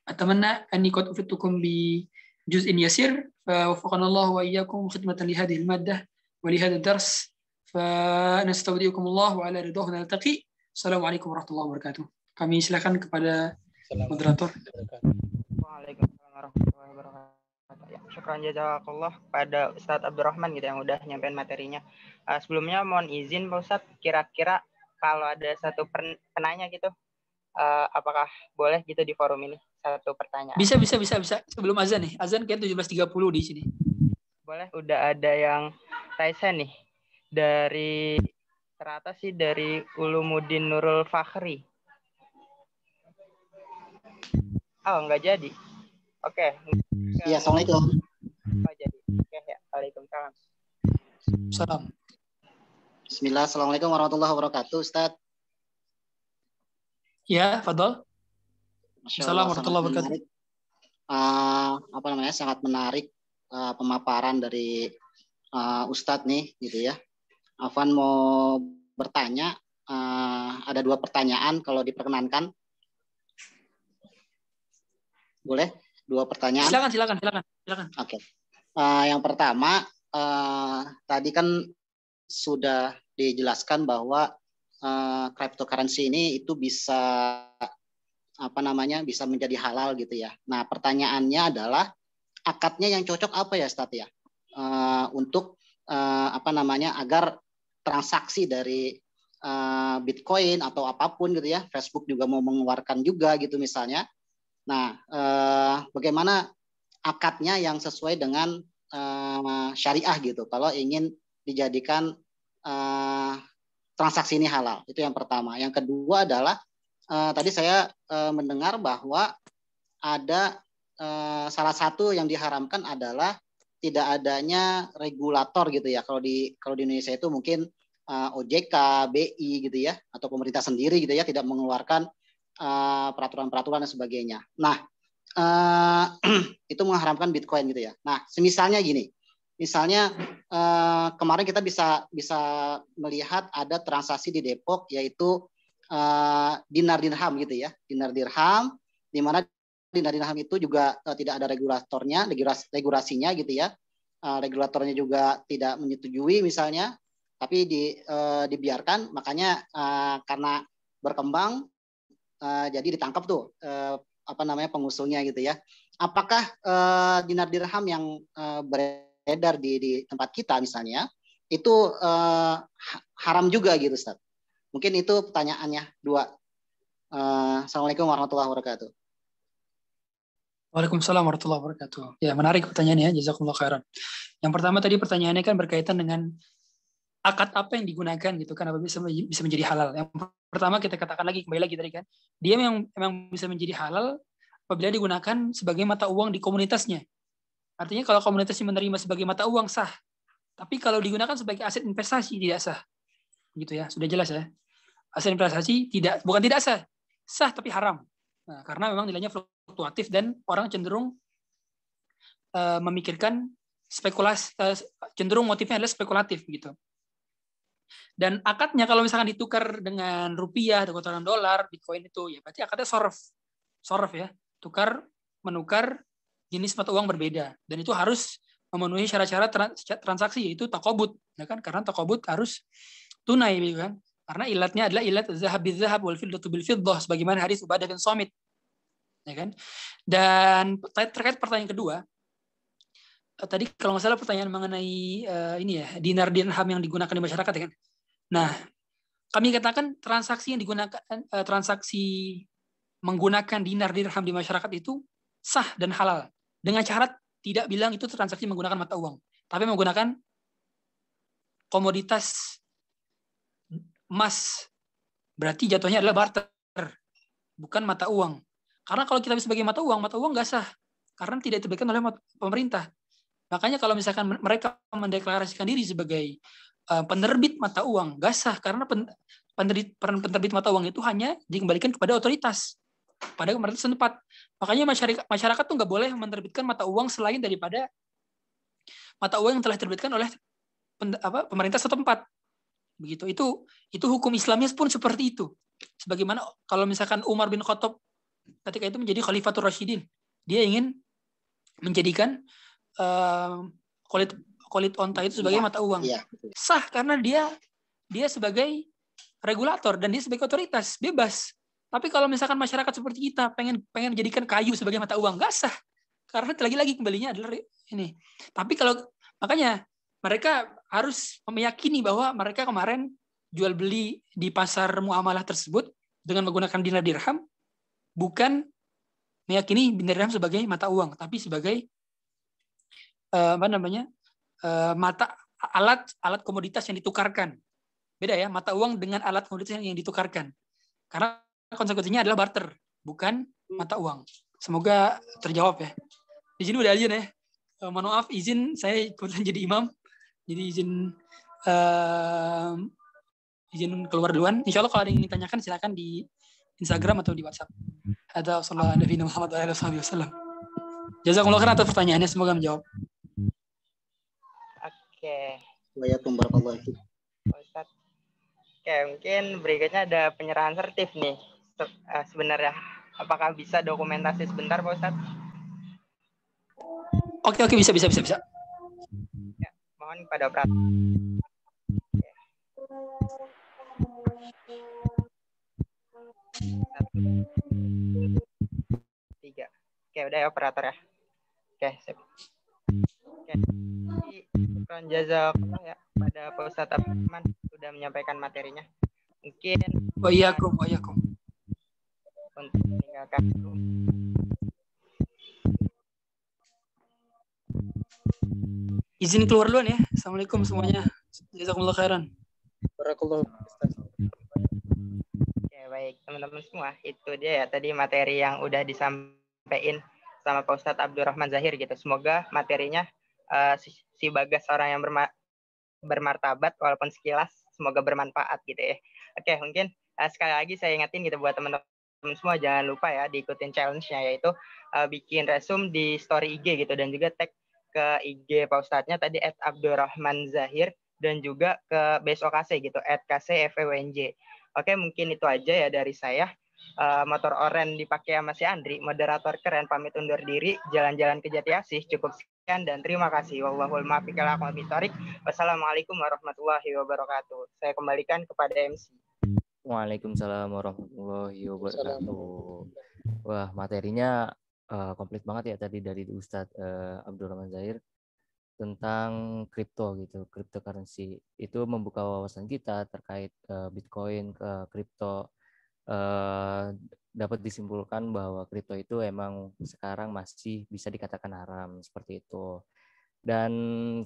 atamanna anu eh, anni qad ufittukum bi juz'in yasir fa waffaqana Allah wa iyyakum khidmatan li hadhihi al-maddah wa li hadha ad-dars fa nastawdiukum Allah wa ala ridhohna nalqi Assalamualaikum warahmatullahi wabarakatuh. Kami silakan kepada moderator wabarakatuh. Ya, syukran jazakallah pada Ustadz Abdurrahman gitu yang udah nyampein materinya. Uh, sebelumnya mohon izin Pak Ustadz, kira-kira kalau ada satu penanya gitu, uh, apakah boleh gitu di forum ini satu pertanyaan? Bisa, bisa, bisa, bisa. Sebelum azan nih, azan kayak 17.30 di sini. Boleh, udah ada yang Tyson nih. Dari ternyata sih dari Ulumuddin Nurul Fakhri. Oh, nggak jadi. Oke. Okay. Hmm. Iya, assalamualaikum. Oh, jadi. Oke, okay, ya. Waalaikumsalam. Salam. Bismillah, assalamualaikum warahmatullahi wabarakatuh, Ustaz. Ya, Fadol. Assalamualaikum warahmatullahi wabarakatuh. uh, apa namanya sangat menarik uh, pemaparan dari uh, Ustadz nih, gitu ya. Afan mau bertanya, uh, ada dua pertanyaan kalau diperkenankan. Boleh? dua pertanyaan. Silakan, silakan, silakan, silakan. Oke. Okay. Uh, eh, yang pertama, uh, tadi kan sudah dijelaskan bahwa uh, cryptocurrency ini itu bisa apa namanya bisa menjadi halal gitu ya. Nah pertanyaannya adalah akadnya yang cocok apa ya Stat ya uh, untuk uh, apa namanya agar transaksi dari uh, Bitcoin atau apapun gitu ya. Facebook juga mau mengeluarkan juga gitu misalnya Nah, eh, bagaimana akadnya yang sesuai dengan eh, syariah gitu. Kalau ingin dijadikan eh, transaksi ini halal, itu yang pertama. Yang kedua adalah eh, tadi saya eh, mendengar bahwa ada eh, salah satu yang diharamkan adalah tidak adanya regulator gitu ya. Kalau di kalau di Indonesia itu mungkin eh, OJK, BI gitu ya, atau pemerintah sendiri gitu ya, tidak mengeluarkan Eh, peraturan-peraturan dan sebagainya. Nah, uh, itu mengharamkan Bitcoin gitu ya. Nah, semisalnya gini, misalnya uh, kemarin kita bisa bisa melihat ada transaksi di Depok yaitu uh, dinar dirham gitu ya, dinar dirham, di mana dinar dirham itu juga uh, tidak ada regulatornya, regulas, regulasinya gitu ya. Uh, regulatornya juga tidak menyetujui misalnya, tapi di, uh, dibiarkan. Makanya uh, karena berkembang Eh, jadi ditangkap tuh uh, apa namanya pengusulnya gitu ya. Apakah uh, dinar dirham yang uh, beredar di, di tempat kita misalnya itu uh, haram juga gitu Ustaz? Mungkin itu pertanyaannya dua. Uh, Assalamualaikum warahmatullahi wabarakatuh. Waalaikumsalam warahmatullahi wabarakatuh. Ya menarik pertanyaannya, jazakumullah khairan. Yang pertama tadi pertanyaannya kan berkaitan dengan akad apa yang digunakan gitu kan apabila bisa menjadi halal. Yang pertama kita katakan lagi kembali lagi tadi kan, dia yang memang bisa menjadi halal apabila digunakan sebagai mata uang di komunitasnya. Artinya kalau komunitasnya menerima sebagai mata uang sah, tapi kalau digunakan sebagai aset investasi tidak sah. Gitu ya, sudah jelas ya. Aset investasi tidak bukan tidak sah, sah tapi haram. Nah, karena memang nilainya fluktuatif dan orang cenderung uh, memikirkan spekulasi uh, eh, cenderung motifnya adalah spekulatif gitu. Dan akadnya kalau misalkan ditukar dengan rupiah, dengan dolar, bitcoin itu, ya berarti akadnya sorf. Sorf ya, tukar, menukar jenis mata uang berbeda. Dan itu harus memenuhi syarat-syarat transaksi, yaitu takobut. Ya kan? Karena takobut harus tunai. Gitu kan? Karena ilatnya adalah ilat zahab zahab wal fiddatu bil fiddah, sebagaimana hadis Ubadah bin Somit. Ya kan? Dan terkait pertanyaan kedua, Eh, tadi kalau nggak salah pertanyaan mengenai uh, ini ya dinar dirham yang digunakan di masyarakat ya kan. Nah, kami katakan transaksi yang digunakan uh, transaksi menggunakan dinar dirham di masyarakat itu sah dan halal dengan syarat tidak bilang itu transaksi menggunakan mata uang, tapi menggunakan komoditas emas. Berarti jatuhnya adalah barter, bukan mata uang. Karena kalau kita sebagai mata uang, mata uang nggak sah karena tidak diterbitkan oleh pemerintah. Makanya kalau misalkan mereka mendeklarasikan diri sebagai eh, penerbit mata uang, gak sah karena penerbit, penerbit mata uang itu hanya dikembalikan kepada otoritas pada pemerintah setempat. Makanya masyarakat masyarakat tuh nggak boleh menerbitkan mata uang selain daripada mata uang yang telah diterbitkan oleh pen, apa, pemerintah setempat. Begitu. Itu itu hukum Islamnya pun seperti itu. Sebagaimana kalau misalkan Umar bin Khattab ketika itu menjadi Khalifatul Rashidin, dia ingin menjadikan Eh, kulit kulit onta itu sebagai ya. mata uang ya. sah karena dia dia sebagai regulator dan dia sebagai otoritas bebas tapi kalau misalkan masyarakat seperti kita pengen pengen jadikan kayu sebagai mata uang nggak sah karena lagi-lagi kembalinya adalah ini tapi kalau makanya mereka harus meyakini bahwa mereka kemarin jual beli di pasar muamalah tersebut dengan menggunakan dinar dirham bukan meyakini dinar dirham sebagai mata uang tapi sebagai uh, apa namanya uh, mata alat alat komoditas yang ditukarkan beda ya mata uang dengan alat komoditas yang ditukarkan karena konsekuensinya adalah barter bukan hmm. mata uang semoga terjawab ya di sini udah aja ya uh, maaf izin saya kebetulan jadi imam jadi izin uh, izin keluar duluan insya Allah kalau ada yang ingin tanyakan silakan di Instagram atau di WhatsApp ada atau Nabi Muhammad SAW. Jazakumullah khairan atas pertanyaannya semoga menjawab Oke. Wayakum barakallahu fiik. Ustaz. Oke, mungkin berikutnya ada penyerahan sertif nih. Eh, sebenarnya apakah bisa dokumentasi sebentar Pak Ustaz? Oke, oke bisa bisa bisa bisa. Ya, mohon pada operator. tiga. Oke, udah ya operator ya. Oke, sip. Oke. Syukran jazakallah ya pada Pak Ustadz Abdurrahman sudah menyampaikan materinya. Mungkin oh iya kum, oh iya kum. Untuk meninggalkan room. Izin keluar duluan ya. Assalamualaikum semuanya. Jazakumullah khairan. Barakallahu Ya baik teman-teman semua, itu dia ya tadi materi yang udah disampaikan sama Pak Ustadz Abdurrahman Zahir gitu. Semoga materinya Eh, si, Bagas orang yang berma bermartabat walaupun sekilas semoga bermanfaat gitu ya. Oke, mungkin uh, sekali lagi saya ingatin gitu buat teman-teman semua jangan lupa ya diikutin challenge-nya yaitu uh, bikin resume di story IG gitu dan juga tag ke IG Pak Ustadznya tadi at Abdurrahman Zahir dan juga ke base OKC gitu at KCFWNJ. E Oke, mungkin itu aja ya dari saya. Uh, motor oren dipakai sama si Andri, moderator keren pamit undur diri, jalan-jalan ke Jatiasih Asih cukup sekian dan terima kasih. Wallahul muwaffiq Wassalamualaikum warahmatullahi wabarakatuh. Saya kembalikan kepada MC. Waalaikumsalam warahmatullahi wabarakatuh. Wah, materinya uh, komplit banget ya tadi dari Ustadz uh, eh, Abdurrahman Zahir tentang kripto gitu, cryptocurrency. Itu membuka wawasan kita terkait uh, Bitcoin, kripto uh, dapat disimpulkan bahwa kripto itu emang sekarang masih bisa dikatakan haram seperti itu. Dan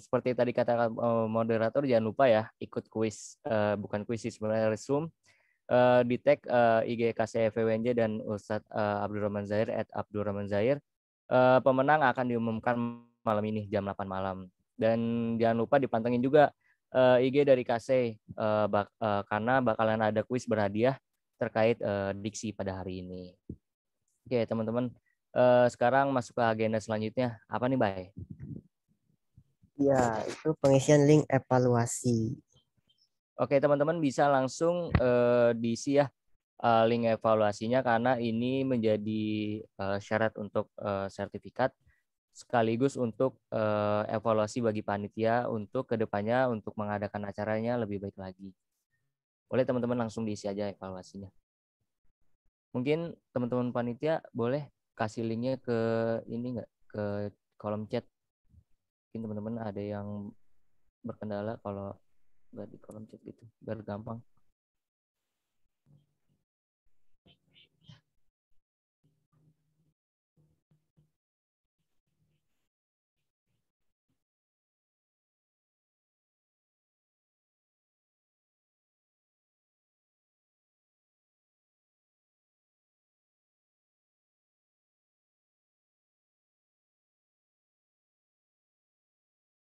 seperti tadi kata eh, moderator jangan lupa ya ikut kuis uh, bukan kuis sih sebenarnya resume uh, di tag uh, eh, IG KCFWNJ dan Ustadz uh, Abdurrahman zair at Abdurrahman Zahir uh, pemenang akan diumumkan malam ini jam 8 malam. Dan jangan lupa dipantengin juga uh, IG dari KC uh, bak, uh, karena bakalan ada kuis berhadiah terkait uh, diksi pada hari ini. Oke, teman-teman, uh, sekarang masuk ke agenda selanjutnya. Apa nih, Bay? Ya, itu pengisian link evaluasi. Oke, teman-teman bisa langsung uh, diisi ya uh, link evaluasinya karena ini menjadi uh, syarat untuk uh, sertifikat sekaligus untuk uh, evaluasi bagi panitia untuk kedepannya untuk mengadakan acaranya lebih baik lagi. Boleh teman-teman langsung diisi aja evaluasinya. Mungkin teman-teman panitia boleh kasih linknya ke ini enggak ke kolom chat. Mungkin teman-teman ada yang berkendala kalau nggak di kolom chat gitu, biar gampang.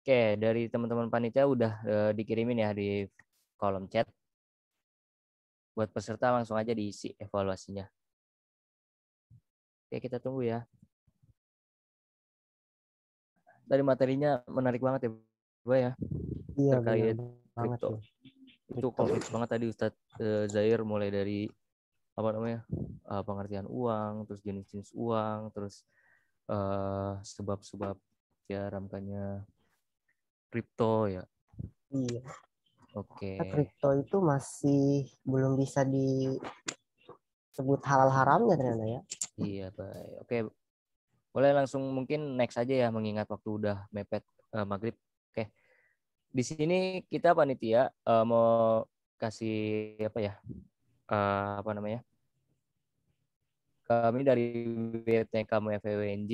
Oke, dari teman-teman panitia udah uh, dikirimin ya di kolom chat. Buat peserta langsung aja diisi evaluasinya. Oke, kita tunggu ya. Tadi materinya menarik banget ya, Bu ya. Iya, terkait kripto. Ya. Itu kompleks banget tadi Ustadz uh, Zair mulai dari apa namanya? Uh, pengertian uang, terus jenis-jenis uang, terus sebab-sebab uh, ya ramkannya kripto ya iya oke okay. Nah, kripto itu masih belum bisa disebut halal haramnya ternyata ya iya baik oke boleh langsung mungkin next aja ya mengingat waktu udah mepet uh, maghrib oke di sini kita panitia uh, mau kasih apa ya uh, apa namanya kami dari BTK FWNJ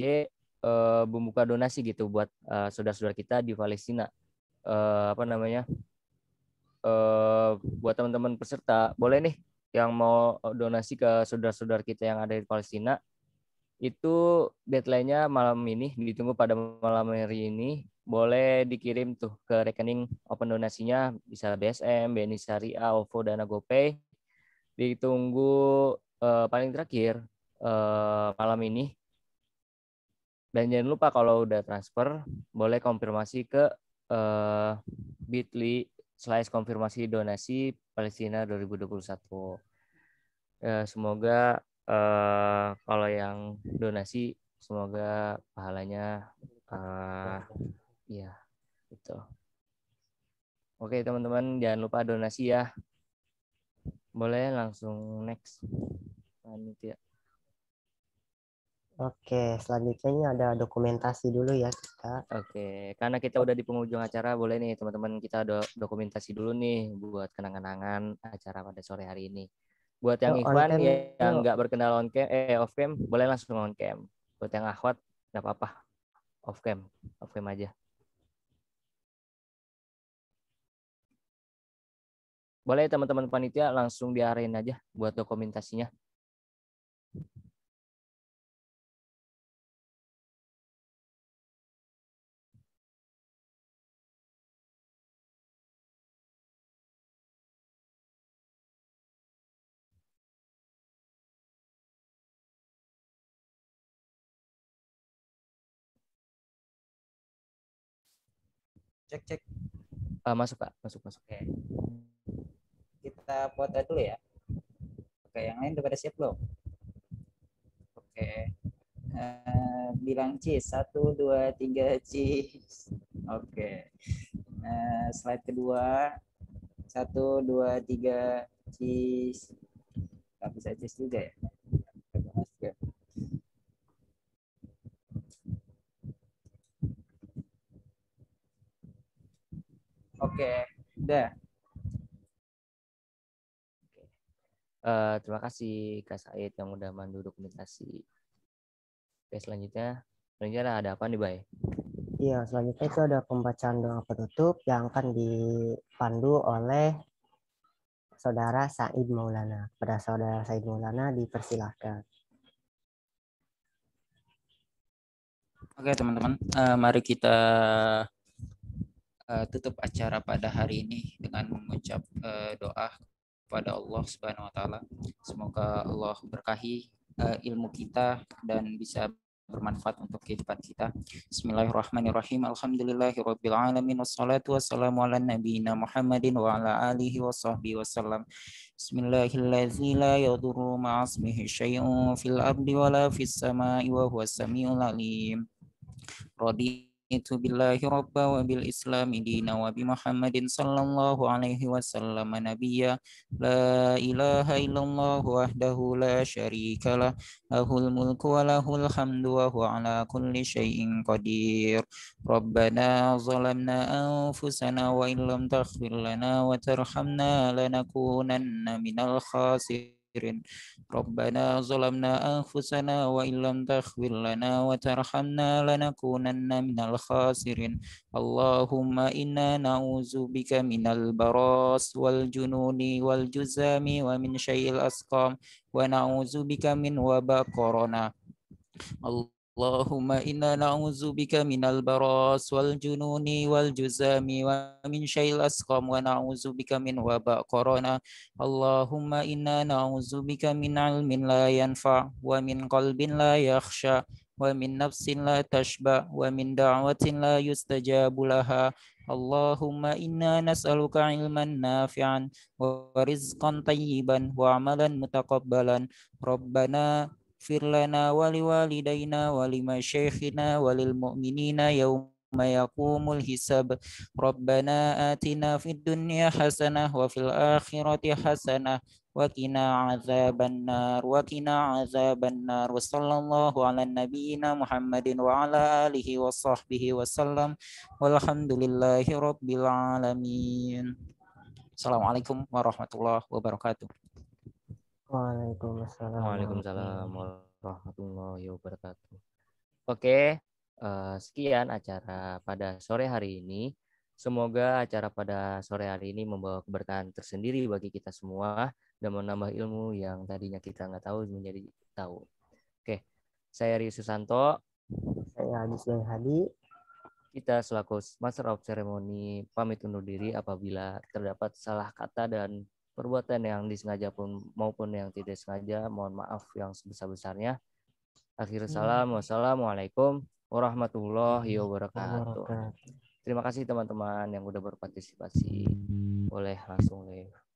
uh, eh, membuka donasi gitu buat saudara eh, saudara-saudara kita di Palestina uh, apa namanya uh, buat teman-teman peserta boleh nih yang mau donasi ke saudara-saudara kita yang ada di Palestina itu deadline-nya malam ini ditunggu pada malam hari ini boleh dikirim tuh ke rekening open donasinya bisa BSM, BNI Syariah, OVO, Dana GoPay ditunggu uh, paling terakhir uh, malam ini dan jangan lupa kalau udah transfer, boleh konfirmasi ke uh, bit.ly slash konfirmasi donasi Palestina 2021. Uh, ya, semoga uh, kalau yang donasi, semoga pahalanya uh, ya itu. Oke teman-teman, jangan lupa donasi ya. Boleh langsung next. Panitia. Oke, selanjutnya ini ada dokumentasi dulu ya kita. Oke, karena kita udah di penghujung acara, boleh nih teman-teman kita do dokumentasi dulu nih buat kenangan kenangan acara pada sore hari ini. Buat yang oh, Ikhwan ya, yang nggak berkenal on cam, eh off cam, boleh langsung on cam. Buat yang Ahwat, nggak apa-apa, off cam, off cam aja. Boleh teman-teman panitia langsung diarahin aja buat dokumentasinya. cek cek uh, masuk pak, masuk masuk okay. kita potret dulu ya oke yang lain udah pada siap belum oke uh, bilang cheese satu dua tiga cheese oke uh, slide kedua satu dua tiga cheese tapi bisa cheese juga ya Oke, udah. Eh, terima kasih Kak Said yang udah mandu dokumentasi. Oke, selanjutnya. Selanjutnya ada apa nih, Bay? Iya, selanjutnya itu ada pembacaan doa penutup yang akan dipandu oleh saudara Said Maulana. Pada saudara Said Maulana dipersilahkan. Oke, teman-teman. Uh, mari kita uh, tutup acara pada hari ini dengan mengucap uh, doa kepada Allah Subhanahu wa taala. Semoga Allah berkahi uh, ilmu kita dan bisa bermanfaat untuk kehidupan kita. Bismillahirrahmanirrahim. Alhamdulillahirabbil alamin wassalatu wassalamu ala nabiyyina Muhammadin wa ala alihi washabbihi wasallam. Bismillahirrahmanirrahim. la yadurru ma'asmihi syai'un fil ardi wa la fis sama'i wa huwas samiul alim. Radhi رضيت بالله ربا وبالإسلام دينا وبمحمد صلى الله عليه وسلم نبيا لا إله إلا الله وحده لا شريك له له الملك وله الحمد وهو على كل شيء قدير ربنا ظلمنا أنفسنا وإن لم تغفر لنا وترحمنا لنكونن من الخاسرين katsirin Rabbana zalamna anfusana wa illam taghfir lana wa tarhamna lanakunanna minal khasirin Allahumma inna na'udzu min al baras wal jununi wal juzami wa min Shayil asqam wa nauzubika min waba Allahumma inna na'udzu bika minal baras wal jununi wal juzami wa min syail asqam wa na'udzu bika min waba corona Allahumma inna na'udzu bika min almin la yanfa wa min qalbin la wa min nafsin tashba wa min da'watin la Allahumma inna nas'aluka ilman nafi'an wa rizqan wa amalan mutakabbalan Rabbana فاغفر لنا ولوالدينا ولمشايخنا وللمؤمنين يوم ما يقوم الحساب ربنا آتنا في الدنيا حسنة وفي الآخرة حسنة وقنا عذاب النار وقنا عذاب النار وصلى الله على نبينا محمد وعلى آله وصحبه وسلم والحمد لله رب العالمين السلام عليكم ورحمة الله وبركاته Waalaikumsalam. Waalaikumsalam warahmatullahi wabarakatuh. Oke, eh, sekian acara pada sore hari ini. Semoga acara pada sore hari ini membawa keberkahan tersendiri bagi kita semua dan menambah ilmu yang tadinya kita nggak tahu menjadi tahu. Oke, saya Rius Susanto. Saya Hadis dan Hadi. Kita selaku Master of Ceremony pamit undur diri apabila terdapat salah kata dan perbuatan yang disengaja pun maupun yang tidak sengaja mohon maaf yang sebesar-besarnya akhir hmm. salam wassalamualaikum warahmatullahi wabarakatuh terima kasih teman-teman yang sudah berpartisipasi boleh langsung live